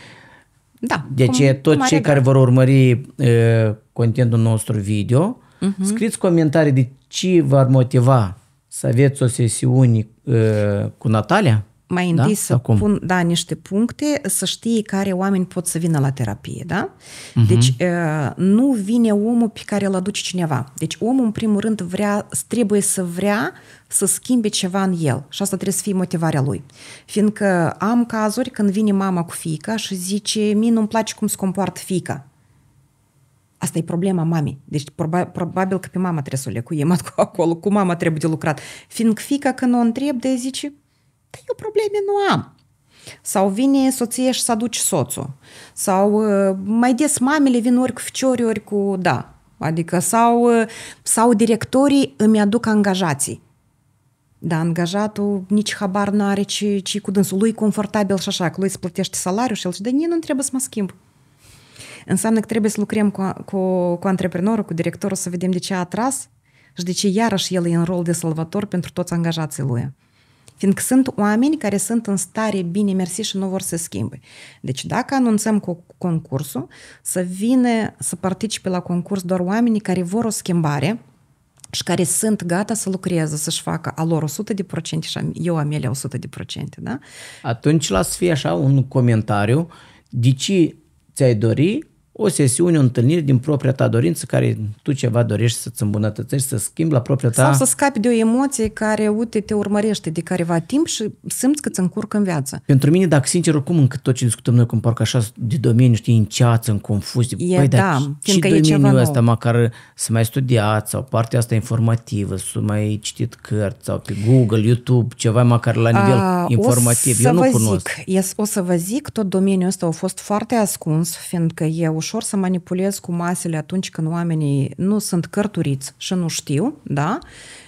Da. De deci cum, ce tot cei care vor urmări e, contentul nostru video, mm-hmm. scriți comentarii de ce v-ar motiva să aveți o sesiune e, cu Natalia mai da? întâi da? să Acum. pun da, niște puncte, să știi care oameni pot să vină la terapie. Da? Uh-huh. Deci uh, nu vine omul pe care îl aduce cineva. Deci omul, în primul rând, vrea, trebuie să vrea să schimbe ceva în el și asta trebuie să fie motivarea lui. Fiindcă am cazuri când vine mama cu fica și zice, mie nu-mi place cum se comportă fica. Asta e problema mamei. Deci proba, probabil că pe mama trebuie să o lecuiem acolo, cu mama trebuie de lucrat. Fiindcă fica când o întreb, de zice, da, eu probleme nu am. Sau vine soție și să aduci soțul. Sau uh, mai des mamele vin ori cu ficiori, ori cu da. Adică sau, uh, sau directorii îmi aduc angajații. Da, angajatul nici habar nu are ce, ce cu dânsul. Lui confortabil și așa, că lui îți plătește salariul și el zice, de nu trebuie să mă schimb. Înseamnă că trebuie să lucrăm cu, cu, cu antreprenorul, cu directorul, să vedem de ce a atras și de ce iarăși el e în rol de salvator pentru toți angajații lui. Fiindcă sunt oameni care sunt în stare bine mersi și nu vor să schimbe. Deci dacă anunțăm cu concursul, să vină să participe la concurs doar oamenii care vor o schimbare, și care sunt gata să lucreze, să-și facă a lor 100% și eu am ele 100%, da? Atunci las fi așa un comentariu, de ce ți-ai dori o sesiune, o întâlnire din propria ta dorință care tu ceva dorești să-ți îmbunătățești, să schimbi la propria ta... Sau să scapi de o emoție care, uite, te urmărește de careva timp și simți că ți încurcă în viață. Pentru mine, dacă sincer, oricum încă tot ce discutăm noi, cum parcă așa de domeniu, știi, în ceață, în confuzie. E, păi, da, dar ce domeniul ăsta, măcar să mai studiați sau partea asta informativă, să mai citit cărți sau pe Google, YouTube, ceva măcar la nivel A, informativ. Eu nu cunosc. Zic, o să vă zic, tot domeniul ăsta a fost foarte ascuns, fiindcă eu ușor să manipulez cu masele atunci când oamenii nu sunt cărturiți și nu știu, da?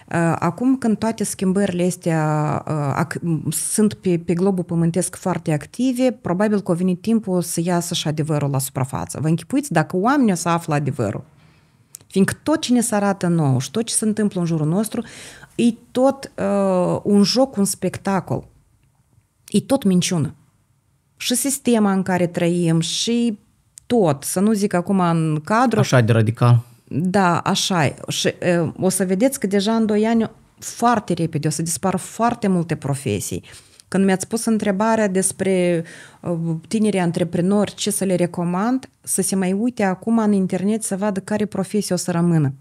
Uh, acum când toate schimbările astea uh, ac- sunt pe, pe globul pământesc foarte active, probabil că a venit timpul să iasă și adevărul la suprafață. Vă închipuiți dacă oamenii o să află adevărul. Fiindcă tot ce ne se arată nou și tot ce se întâmplă în jurul nostru, e tot uh, un joc, un spectacol. E tot minciună. Și sistema în care trăim, și tot, să nu zic acum în cadru. Așa de radical. Da, așa Și o să vedeți că deja în 2 ani foarte repede o să dispară foarte multe profesii. Când mi-ați pus întrebarea despre tinerii antreprenori, ce să le recomand, să se mai uite acum în internet să vadă care profesie o să rămână.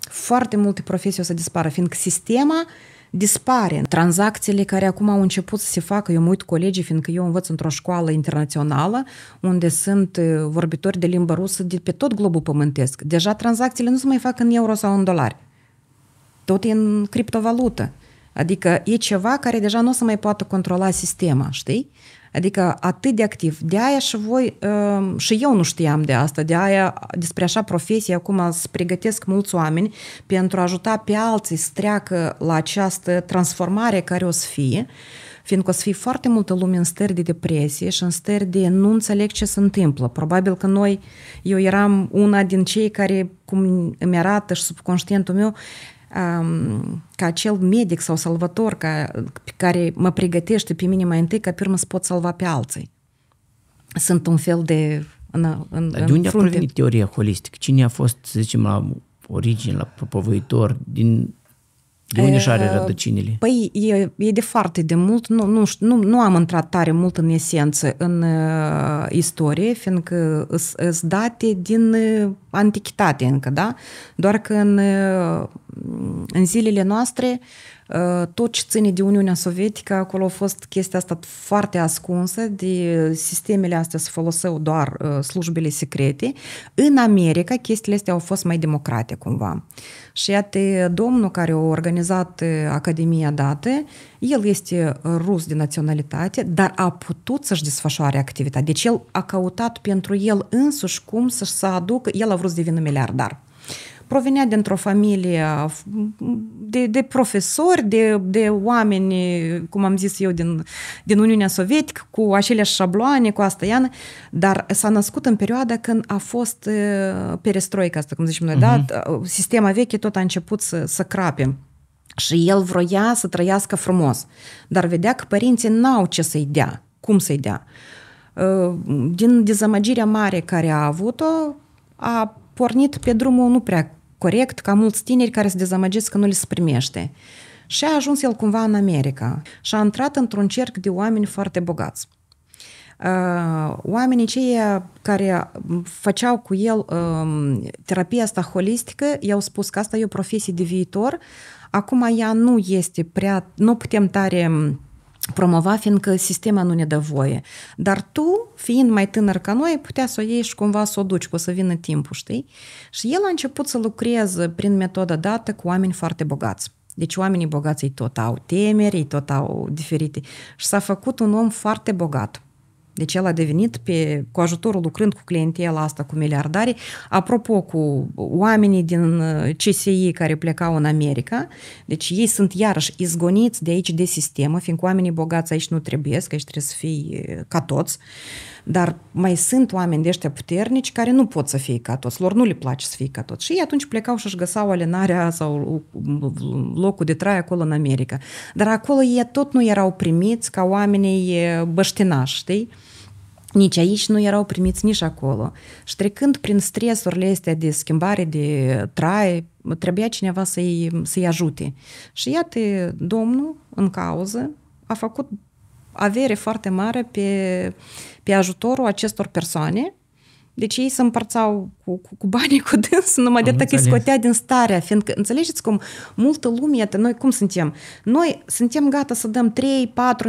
Foarte multe profesii o să dispară, fiindcă sistema uh, dispare. Tranzacțiile care acum au început să se facă, eu mă uit colegii, fiindcă eu învăț într-o școală internațională, unde sunt uh, vorbitori de limbă rusă de pe tot globul pământesc. Deja tranzacțiile nu se mai fac în euro sau în dolari. Tot e în criptovalută. Adică e ceva care deja nu o să mai poată controla sistema, știi? Adică atât de activ. De aia și voi, ehm, și eu nu știam de asta, de aia despre așa profesie acum îți pregătesc mulți oameni pentru a ajuta pe alții să treacă la această transformare care o să fie fiindcă o să fie foarte multă lume în stări de depresie și în stări de nu înțeleg ce se întâmplă. Probabil că noi, eu eram una din cei care, cum îmi arată și subconștientul meu, ca acel medic sau salvator ca, care mă pregătește pe mine mai întâi ca pe urmă să pot salva pe alții. Sunt un fel de... În, în, Dar de unde frunte. a provenit teoria holistică? Cine a fost, să zicem, la origine, la propovăitor? Din de unde și are ă, rădăcinile? Păi e, e de foarte de mult, nu, nu, nu, nu am intrat tare mult în esență, în uh, istorie, fiindcă sunt date din uh, antichitate încă, da? Doar că în, uh, în zilele noastre uh, Uh, tot ce ține de Uniunea Sovietică, acolo a fost chestia asta foarte ascunsă, de sistemele astea se foloseau doar uh, slujbele secrete. În America, chestiile astea au fost mai democrate cumva. Și iată, domnul care a organizat uh, Academia Date, el este rus de naționalitate, dar a putut să-și desfășoare activitatea. Deci el a căutat pentru el însuși cum să-și să aducă, el a vrut să devină miliardar provenea dintr-o familie de, de profesori, de, de oameni, cum am zis eu, din, din Uniunea Sovietică, cu aceleași șabloane, cu asta iană, dar s-a născut în perioada când a fost uh, perestroica asta, cum zicem noi, uh-huh. da? Mhm. Uh, sistema veche tot a început să, să crape. Și el vroia să trăiască frumos, dar vedea că părinții n-au ce să-i dea, cum să-i dea. Uh, din dezamăgirea mare care a avut-o, a pornit pe drumul nu prea corect ca mulți tineri care se dezamăgesc că nu le se primește. Și a ajuns el cumva în America și a intrat într-un cerc de oameni foarte bogați. Uh, oamenii cei uh, care făceau cu el um, terapia asta holistică i-au spus că asta e o profesie de viitor, acum ea nu este prea, nu putem tare um, promova, fiindcă sistema nu ne dă voie. Dar tu, fiind mai tânăr ca noi, putea să o iei și cumva să o duci, că o să vină timpul, știi? Și el a început să lucreze prin metoda dată cu oameni foarte bogați. Deci oamenii bogați ei tot au temeri, ei tot au diferite. Și s-a făcut un om foarte bogat. Deci el a devenit, pe, cu ajutorul lucrând cu clientela asta, cu miliardari, apropo cu oamenii din uh, CSI care plecau în America, deci ei sunt iarăși izgoniți de aici de sistemă, fiindcă oamenii bogați aici nu trebuie, că aici trebuie să fii uh, ca toți. Dar mai sunt oameni de ăștia puternici care nu pot să fie ca toți, lor nu le place să fie ca toți. Și ei atunci plecau și își găsau alenarea sau locul de trai acolo în America. Dar acolo ei tot nu erau primiți ca oamenii băștinași, știi? Nici aici nu erau primiți nici acolo. Și trecând prin stresurile astea de schimbare de trai, trebuia cineva să-i, să-i ajute. Și iată, domnul în cauză a făcut avere foarte mare pe, pe ajutorul acestor persoane deci ei se împărțau cu, cu, cu banii cu dânsul, numai Am de atât că îi scotea din starea, fiindcă înțelegeți cum multă lume, iată, noi cum suntem? Noi suntem gata să dăm 3-4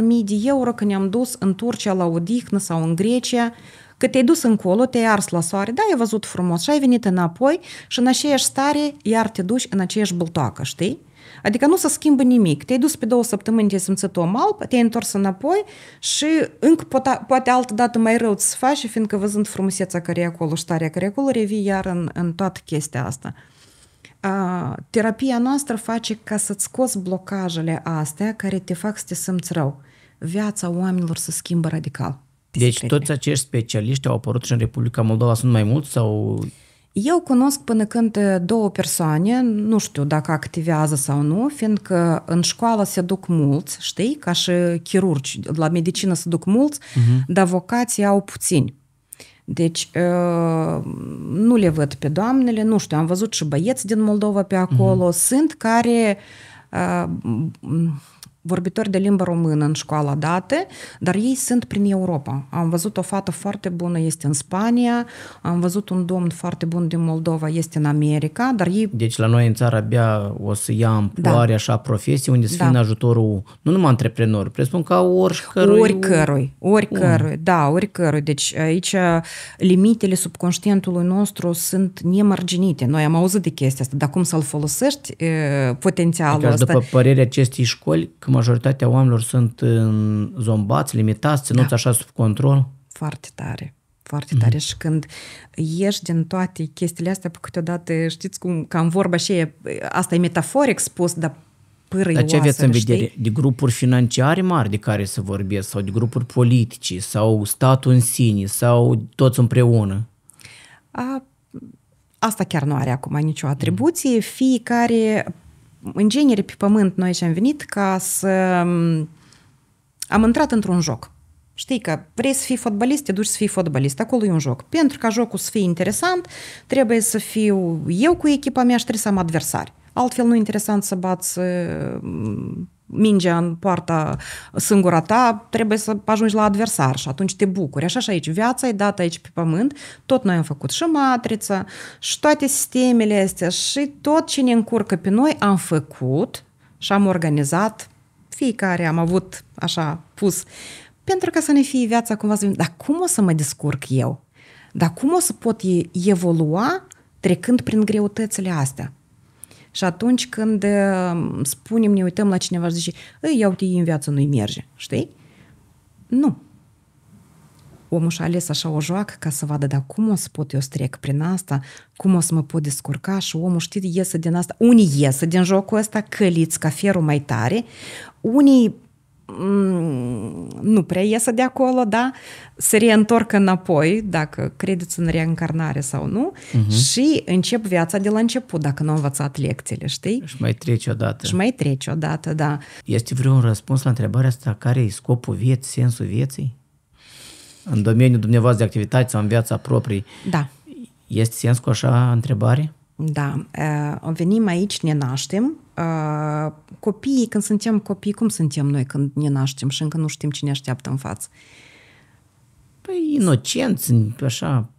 mii de euro când ne-am dus în Turcia la odihnă sau în Grecia, că te-ai dus încolo, te-ai ars la soare, da, ai văzut frumos și ai venit înapoi și în aceeași stare iar te duci în aceeași băltoacă, știi? Adică nu se schimbă nimic. Te-ai dus pe două săptămâni, te-ai simțit om alb, te-ai întors înapoi și încă poate, poate altă dată mai rău să faci, fiindcă văzând frumusețea care e acolo starea care e acolo, revii iar în, în toată chestia asta. A, terapia noastră face ca să-ți scoți blocajele astea care te fac să te simți rău. Viața oamenilor se schimbă radical. Deci toți acești specialiști au apărut și în Republica Moldova, sunt mai mulți sau eu cunosc până când două persoane, nu știu dacă activează sau nu, fiindcă în școală se duc mulți, știi, ca și chirurgi, la medicină se duc mulți, uh-huh. dar vocații au puțini. Deci ă, nu le văd pe doamnele, nu știu, am văzut și băieți din Moldova pe acolo, uh-huh. sunt care ă, vorbitori de limbă română în școala date, dar ei sunt prin Europa. Am văzut o fată foarte bună, este în Spania, am văzut un domn foarte bun din Moldova, este în America, dar ei... Deci la noi în țară abia o să ia amploare da. așa profesie unde să da. fie în ajutorul, nu numai antreprenori, presupun ca oricărui... Oricărui, oricărui, um. da, oricărui. Deci aici uh, limitele subconștientului nostru sunt nemărginite. Noi am auzit de chestia asta, dar cum să-l folosești, e, uh, potențialul adică, ăsta... după părerea acestei școli, cum majoritatea oamenilor sunt uh, zombați, limitați, da. ținuți da. așa sub control? Foarte tare foarte mhm. tare mm-hmm. și când ieși din toate chestiile astea, câteodată știți cum, cam în vorba și e, asta e metaforic spus, dar pârâi Dar ce aveți în vedere? Știi? De grupuri financiare mari de care să vorbesc sau de grupuri politice sau statul în sine sau toți împreună? A, asta chiar nu are acum nicio atribuție. Mhm. Fiecare în genere pe pământ noi și-am venit ca să... Am intrat într-un joc. Știi că vrei să fii fotbalist, te duci să fii fotbalist. Acolo e un joc. Pentru ca jocul să fie interesant, trebuie să fiu eu cu echipa mea și trebuie să am adversari. Altfel nu e interesant să bați mingea în poarta sângura ta, trebuie să ajungi la adversar și atunci te bucuri. Așa și aici, viața e dată aici pe pământ, tot noi am făcut și matrița, și toate sistemele astea, și tot ce ne încurcă pe noi am făcut și am organizat fiecare am avut așa pus, pentru ca să ne fie viața cumva să vedem, dar cum o să mă descurc eu? Dar cum o să pot evolua trecând prin greutățile astea? Și atunci când um, spunem, ne uităm la cineva și zice, îi iau te în viață, nu-i merge, știi? Nu. Omul și-a ales așa o joacă ca să vadă, dar cum o să pot eu să trec prin asta, cum o să mă pot descurca și omul știe iese din asta. Unii iese din jocul ăsta căliți ca ferul mai tare, unii nu prea iesă de acolo, da? Se reîntorc înapoi, dacă credeți în reîncarnare sau nu, uh-huh. și încep viața de la început, dacă nu au învățat lecțiile, știi? Și mai treci odată. Și mai treci odată, da. Este vreun răspuns la întrebarea asta? Care e scopul vieții, sensul vieții? În domeniul dumneavoastră de activitate sau în viața proprie? Da. Este sens cu așa întrebare? Da. Eh, venim aici, ne naștem, copiii, când suntem copii, cum suntem noi când ne naștem și încă nu știm cine așteaptă în față? Păi inocenți, așa,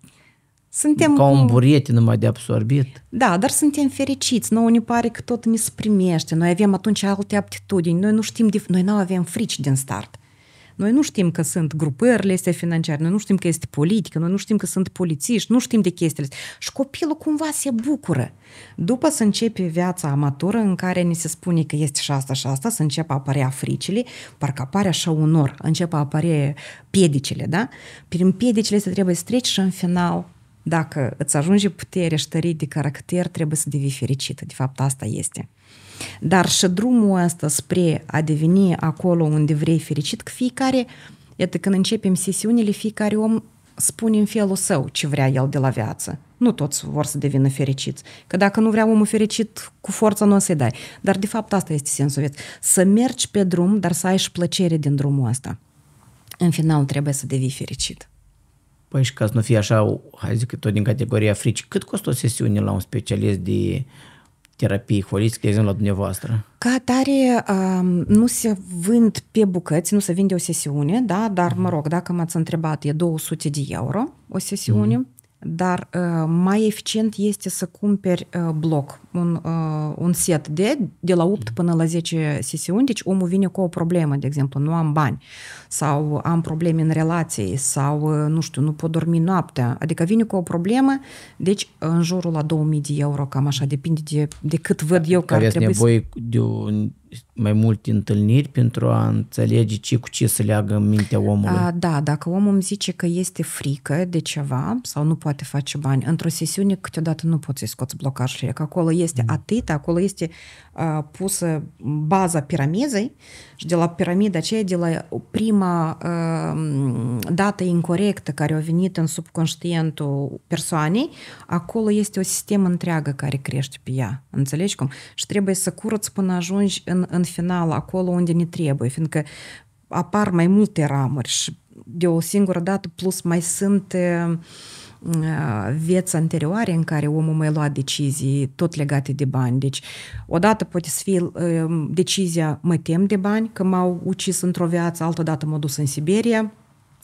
suntem ca un buriete numai de absorbit. Da, dar suntem fericiți. Noi ne pare că tot ne primește. Noi avem atunci alte aptitudini. Noi nu știm, de... noi nu avem frici din start. Noi nu știm că sunt grupările astea financiare, noi nu știm că este politică, noi nu știm că sunt polițiști, nu știm de chestiile astea. Și copilul cumva se bucură. După să începe viața amatoră în care ni se spune că este și asta și asta, să înceapă apărea fricile, parcă apare așa nor, începe a apare piedicile, da? Prin piedicile se trebuie să treci și în final dacă îți ajunge putere și de caracter, trebuie să devii fericită. De fapt, asta este. Dar și drumul ăsta spre a deveni acolo unde vrei fericit, că fiecare, iată când începem sesiunile, fiecare om spune în felul său ce vrea el de la viață. Nu toți vor să devină fericiți. Că dacă nu vrea omul fericit, cu forța nu o să-i dai. Dar de fapt asta este sensul vieții. Să mergi pe drum, dar să ai și plăcere din drumul ăsta. În final trebuie să devii fericit. Păi și ca să nu fie așa, hai zic tot din categoria frici, cât costă o sesiune la un specialist de terapii holistice, de exemplu, la dumneavoastră? Ca atare, nu se vând pe bucăți, nu se vinde o sesiune, da? dar, mă rog, dacă m-ați întrebat, e 200 de euro o sesiune. Mm dar uh, mai eficient este să cumperi uh, bloc, un, uh, un set de de la 8 până la 10 sesiuni, deci omul vine cu o problemă, de exemplu, nu am bani sau am probleme în relații sau, uh, nu știu, nu pot dormi noaptea, adică vine cu o problemă, deci în jurul la 2000 de euro, cam așa, depinde de, de cât văd da, eu că Care ar trebui nevoie să... de un mai multe întâlniri pentru a înțelege ce cu ce să leagă în mintea omului. A, da, dacă omul îmi zice că este frică de ceva sau nu poate face bani, într-o sesiune câteodată nu poți să-i scoți blocajele, că acolo este mm. atât, acolo este a, pusă baza piramizei și de la piramida aceea, de la prima a, dată incorrectă care a venit în subconștientul persoanei, acolo este o sistem întreagă care crește pe ea, înțelegi cum? Și trebuie să curăți până ajungi în în, în final, acolo unde ne trebuie, fiindcă apar mai multe ramuri și de o singură dată, plus mai sunt vieți anterioare în care omul mai lua decizii tot legate de bani. Deci, odată poate să fie decizia mă tem de bani, că m-au ucis într-o viață, altădată m-au dus în Siberia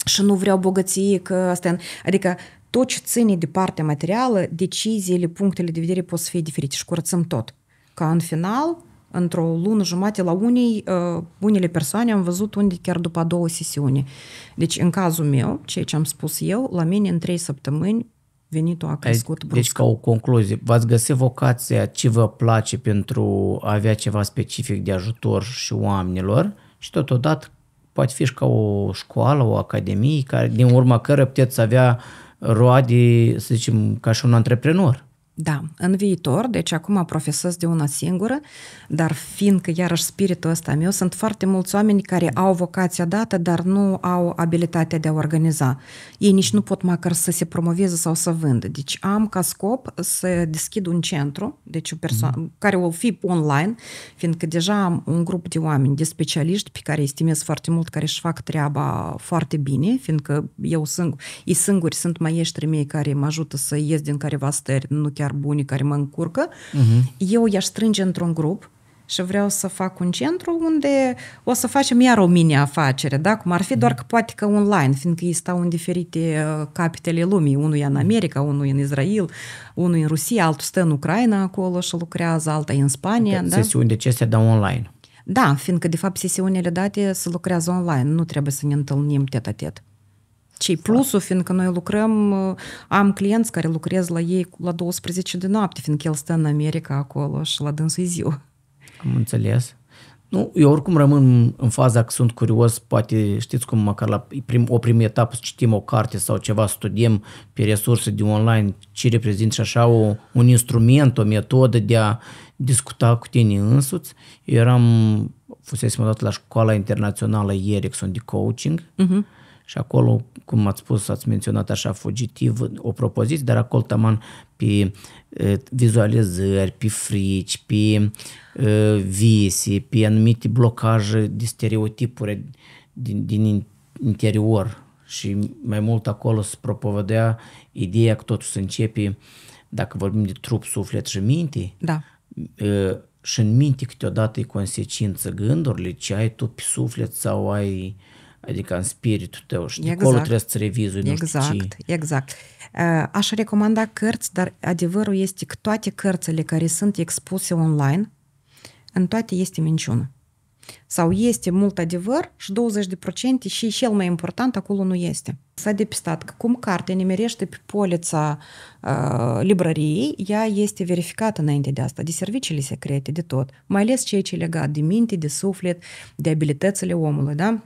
și nu vreau bogăție, că asta... Adică tot ce ține de partea materială, deciziile, punctele de vedere pot să fie diferite și curățăm tot. Ca în final, într-o lună jumate la unii uh, unele persoane am văzut unde chiar după două sesiuni. Deci în cazul meu, ceea ce am spus eu, la mine în trei săptămâni venitul a crescut Ai, Deci ca o concluzie, v-ați găsit vocația, ce vă place pentru a avea ceva specific de ajutor și oamenilor și totodată poate fi și ca o școală, o academie, care, din urma cără puteți avea roade, să zicem, ca și un antreprenor. Da, în viitor, deci acum profesez de una singură, dar fiindcă iarăși spiritul ăsta meu, sunt foarte mulți oameni care au vocația dată, dar nu au abilitatea de a organiza. Ei nici nu pot măcar să se promoveze sau să vândă. Deci am ca scop să deschid un centru, deci o persoană mm. care o fi online, fiindcă deja am un grup de oameni, de specialiști pe care estimez foarte mult, care își fac treaba foarte bine, fiindcă eu sunt, ei singuri sunt maieștrii mei care mă ajută să ies din careva stări, nu chiar chiar buni care mă încurcă, uh-huh. eu i-aș strânge într-un grup și vreau să fac un centru unde o să facem iar o mini-afacere, da? cum ar fi, doar că poate că online, fiindcă ei stau în diferite uh, capitele lumii, unul e în America, unul e în Israel, unul e în Rusia, altul stă în Ucraina acolo și lucrează, alta e în Spania. De da? Sesiuni de ce se dau online? Da, fiindcă de fapt sesiunile date se lucrează online, nu trebuie să ne întâlnim tet-a-tet cei plusul, fiindcă noi lucrăm, am clienți care lucrez la ei la 12 de noapte, fiindcă el stă în America acolo și la dânsul ziua. Am înțeles. Nu, eu oricum rămân în faza că sunt curios, poate știți cum măcar la prim, o primă etapă să citim o carte sau ceva, studiem pe resurse de online ce reprezintă și așa o, un instrument, o metodă de a discuta cu tine însuți. Eu eram, fusesem odată la școala internațională Ericsson de coaching uh-huh. și acolo cum ați spus, ați menționat așa fugitiv, o propoziție, dar acolo taman pe vizualizări, pe frici, pe vise, pe anumite blocaje de stereotipuri din, din interior și mai mult acolo se propovădea ideea că totul se începe, dacă vorbim de trup, suflet și minte, da. și în minte câteodată e consecință gândurile ce ai tu pe suflet sau ai uh, adică în spiritul tău și exact. de acolo trebuie să-ți revizui, exact, nu știu Exact, uh, Aș recomanda cărți, dar adevărul este că toate cărțile care sunt expuse online, în toate este minciună. Sau este mult adevăr și 20% și cel mai important acolo nu este. S-a depistat că cum cartea nimerește pe polița uh, librăriei, ea este verificată înainte de asta, de serviciile secrete, de tot, mai ales ceea ce e legat de minte, de suflet, de abilitățile omului, da?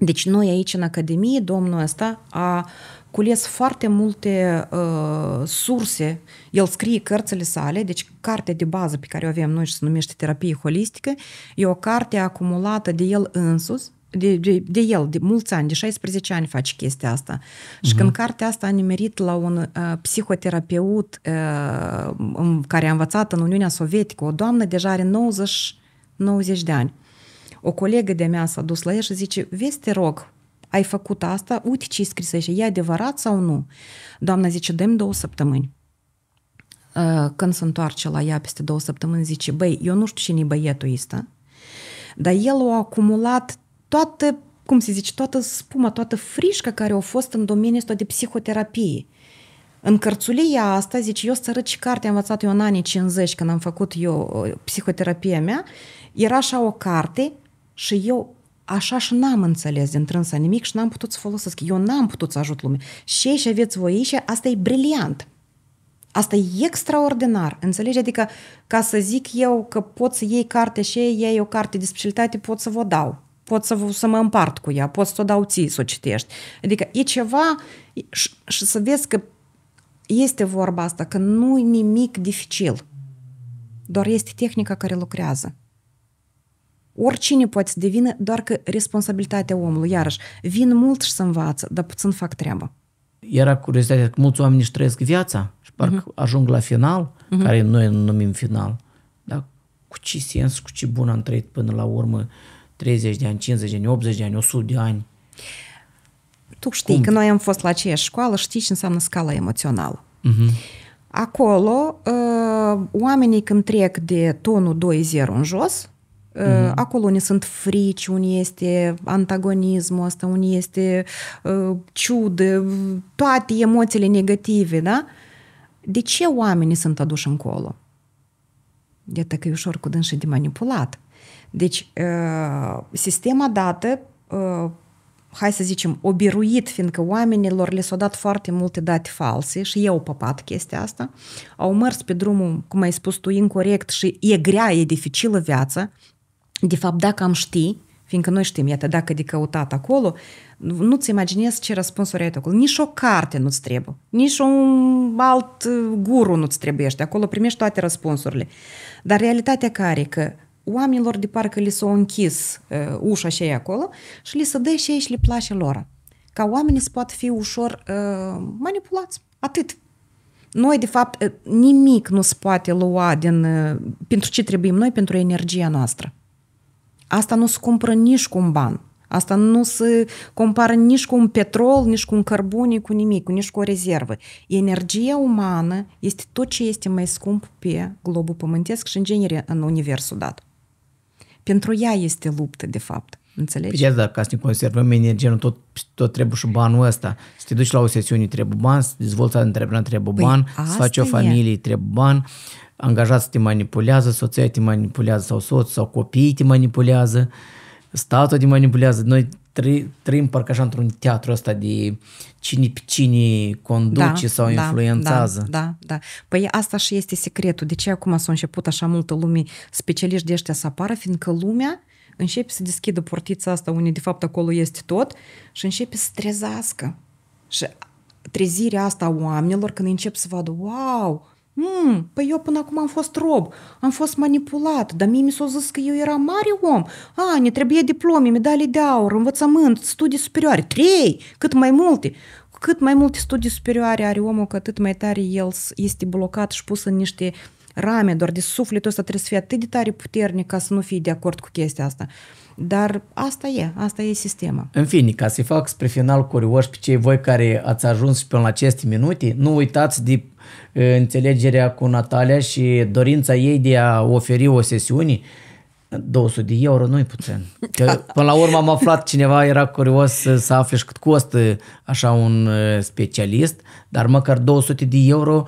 Deci noi aici în Academie, domnul ăsta a cules foarte multe uh, surse. El scrie cărțile sale, deci cartea de bază pe care o avem noi și se numește Terapie Holistică, e o carte acumulată de el însus, de, de, de el, de mulți ani, de 16 ani face chestia asta. Uh-huh. Și când mhm. cartea asta a nimerit la un uh, psihoterapeut uh, în, care a învățat în Uniunea Sovietică, o doamnă deja are 90, 90 de ani. Uh, o colegă de-a mea s-a dus la ea și zice, vezi, te rog, ai făcut asta, uite ce scris aici, e adevărat sau nu? Doamna zice, dăm două săptămâni. Uh, când se întoarce la ea peste două săptămâni, zice, băi, eu nu știu cine e băietul ăsta, dar el a acumulat toată, cum se zice, toată spuma, toată frișca care a fost în domeniul ăsta de psihoterapie. În cărțulia asta, zice, eu să și carte, am învățat eu în anii 50 când am făcut eu uh, psihoterapia mea, era așa o carte și eu așa și n-am înțeles din trânsa nimic și n-am putut să folosesc. Eu n-am putut să ajut lumea. Și ei și aveți voi și asta e briliant. Asta e extraordinar, înțelegi? Adică, ca să zic eu că pot să iei carte și ei, iei o carte de specialitate, pot să vă dau. Pot să, să mă împart cu ea, pot să o dau ții să o citești. Adică e ceva și, și să vezi că este vorba asta, că nu e nimic dificil. Doar este tehnica care lucrează oricine poate să devină, doar că responsabilitatea omului, iarăși, vin mult și să învață, dar puțin fac treabă. Era curiozitatea că mulți oameni își trăiesc viața și parcă uh-huh. ajung la final, uh-huh. care noi îl numim final. Dar cu ce sens, cu ce bun am trăit până la urmă 30 de ani, 50 de ani, 80 de ani, 100 de ani? Tu știi Cum? că noi am fost la aceeași școală, știi ce înseamnă scala emoțională. Uh-huh. Acolo, oamenii când trec de tonul 2-0 în jos, uh Acolo unii sunt frici, unii este antagonismul ăsta, unii este uh, э, ciudă, toate emoțiile negative, da? De ce oamenii sunt aduși încolo? Iată că e ușor cu dânsă de manipulat. Deci, uh, sistema dată, uh, hai să zicem, obiruit, fiindcă oamenilor le s-au dat foarte multe date false și eu păpat chestia asta, au mers pe drumul, cum ai spus tu, incorrect și e grea, e dificilă viața, de fapt, dacă am ști, fiindcă noi știm, iată, dacă de căutat acolo, nu-ți imaginezi ce răspunsuri ai acolo. Nici o carte nu-ți trebuie, nici un alt uh, guru nu-ți trebuiește. Acolo primești toate răspunsurile. Dar realitatea care? Că oamenilor de parcă li s-a închis uh, ușa și acolo și li se dă și ei și le place lor. Ca oamenii să poată fi ușor uh, manipulați. Atât. Noi, de fapt, uh, nimic nu se poate lua din... Uh, pentru ce trebuim noi? Pentru energia noastră. Asta nu se cumpără nici cu un ban. Asta nu se compară nici cu un petrol, nici cu un cărbune, cu nimic, nici cu o rezervă. Energia umană este tot ce este mai scump pe globul pământesc și în genere în universul dat. Pentru ea este luptă, de fapt. Înțelegi? Păi, da, ca să ne conservăm energia, nu tot, tot trebuie și banul ăsta. Să te duci la o sesiune, trebuie bani, să dezvolți antreprenor, trebuie păi bani, să faci o familie, e. trebuie bani angajați te manipulează, soția te manipulează sau soț sau copiii te manipulează, statul te manipulează. Noi trăim parcă așa într-un teatru ăsta de cine pe cine conduce da, sau da, influențează. Da, da, da. Păi asta și este secretul. De ce acum s-a început așa multă lume specialiști de ăștia să apară, fiindcă lumea începe să deschidă portița asta unde de fapt acolo este tot și începe să trezească. Și trezirea asta a oamenilor când încep să vadă, wow, Mm, păi eu până acum am fost rob, am fost manipulat, dar mie mi s-a zis că eu eram mare om. A, ne trebuie diplome, medalii de aur, învățământ, studii superioare, trei, cât mai multe. cât mai multe studii superioare are omul, că atât mai tare el este blocat și pus în niște rame, doar de sufletul ăsta trebuie să fie atât de tare puternic ca să nu fie de acord cu chestia asta. Dar asta e, asta e sistema. În fine, ca să-i fac spre final curioși pe cei voi care ați ajuns și până la aceste minute, nu uitați de înțelegerea cu Natalia și dorința ei de a oferi o sesiune 200 de euro nu-i puțin. Că, da. până la urmă am aflat, cineva era curios să, să afle și cât costă așa un specialist, dar măcar 200 de euro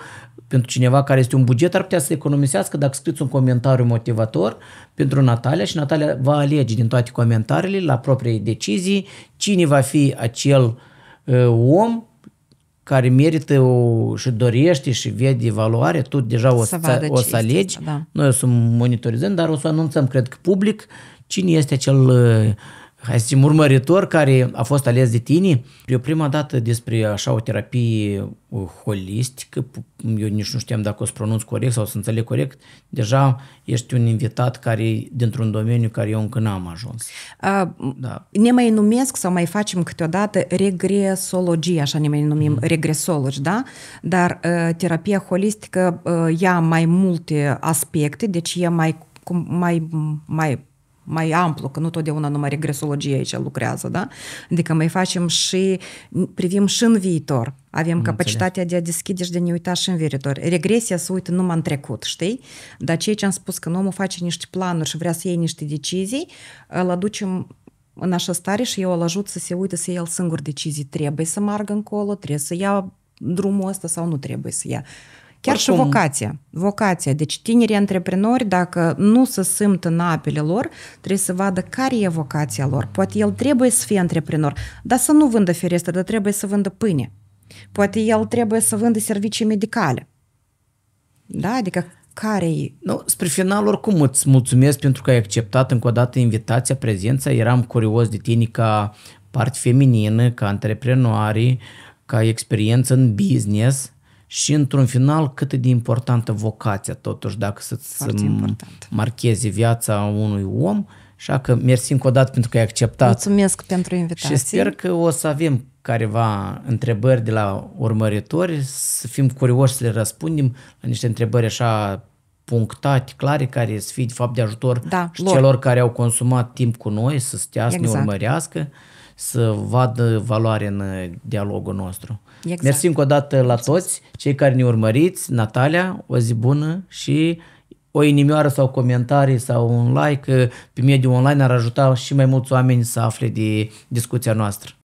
pentru cineva care este un buget, ar putea să economisească dacă scrieți un comentariu motivator pentru Natalia și Natalia va alege din toate comentariile la propriei decizii cine va fi acel uh, om care merită o, și dorește și vede valoare, tot deja o să, să, o să alegi. Asta, da. Noi o să monitorizăm, dar o să anunțăm, cred că public, cine este acel uh, hai să zicem, urmăritor care a fost ales de tine. Eu prima dată despre așa o terapie holistică, eu nici nu știam dacă o să pronunț corect sau să înțeleg corect, deja ești un invitat care dintr-un domeniu care eu încă n-am ajuns. A, da. Ne mai numesc sau mai facem câteodată regresologie, așa ne mai numim mm. regresologi, da? Dar uh, terapia holistică uh, ia mai multe aspecte, deci e mai, mai, mai mai amplu, că nu totdeauna numai regresologie aici lucrează, da? Adică mai facem și, privim și în viitor. Avem Am capacitatea înțeles. de a deschide și de a ne uita și în viitor. Regresia se uită numai în trecut, știi? Dar ceea ce am spus, că omul face niște planuri și vrea să iei niște decizii, îl aducem în așa stare și eu îl ajut să se uite să ia el singur decizii. Trebuie să margă încolo, trebuie să ia drumul ăsta sau nu trebuie să ia. Chiar Oricum. și vocația. Vocația. Deci tinerii antreprenori, dacă nu se simt în apele lor, trebuie să vadă care e vocația lor. Poate el trebuie să fie antreprenor, dar să nu vândă ferestre, dar trebuie să vândă pâine. Poate el trebuie să vândă servicii medicale. Da? Adică care e? Nu, spre final, oricum, îți mulțumesc pentru că ai acceptat încă o dată invitația, prezența. Eram curios de tine ca parte feminină, ca antreprenoare, ca experiență în business și într-un final cât de importantă vocația totuși dacă să-ți viața unui om. Așa că mersi încă o dată pentru că ai acceptat. Mulțumesc pentru invitație. Și sper că o să avem careva întrebări de la urmăritori, să fim curioși să le răspundem la niște întrebări așa punctate, clare, care să fie de fapt de ajutor da, și lor. celor care au consumat timp cu noi, să stea, să exact. ne urmărească, să vadă valoare în dialogul nostru. Exact. Mersi încă o dată la toți cei care ne urmăriți. Natalia, o zi bună și o inimioară sau comentarii sau un like pe mediul online ar ajuta și mai mulți oameni să afle de discuția noastră.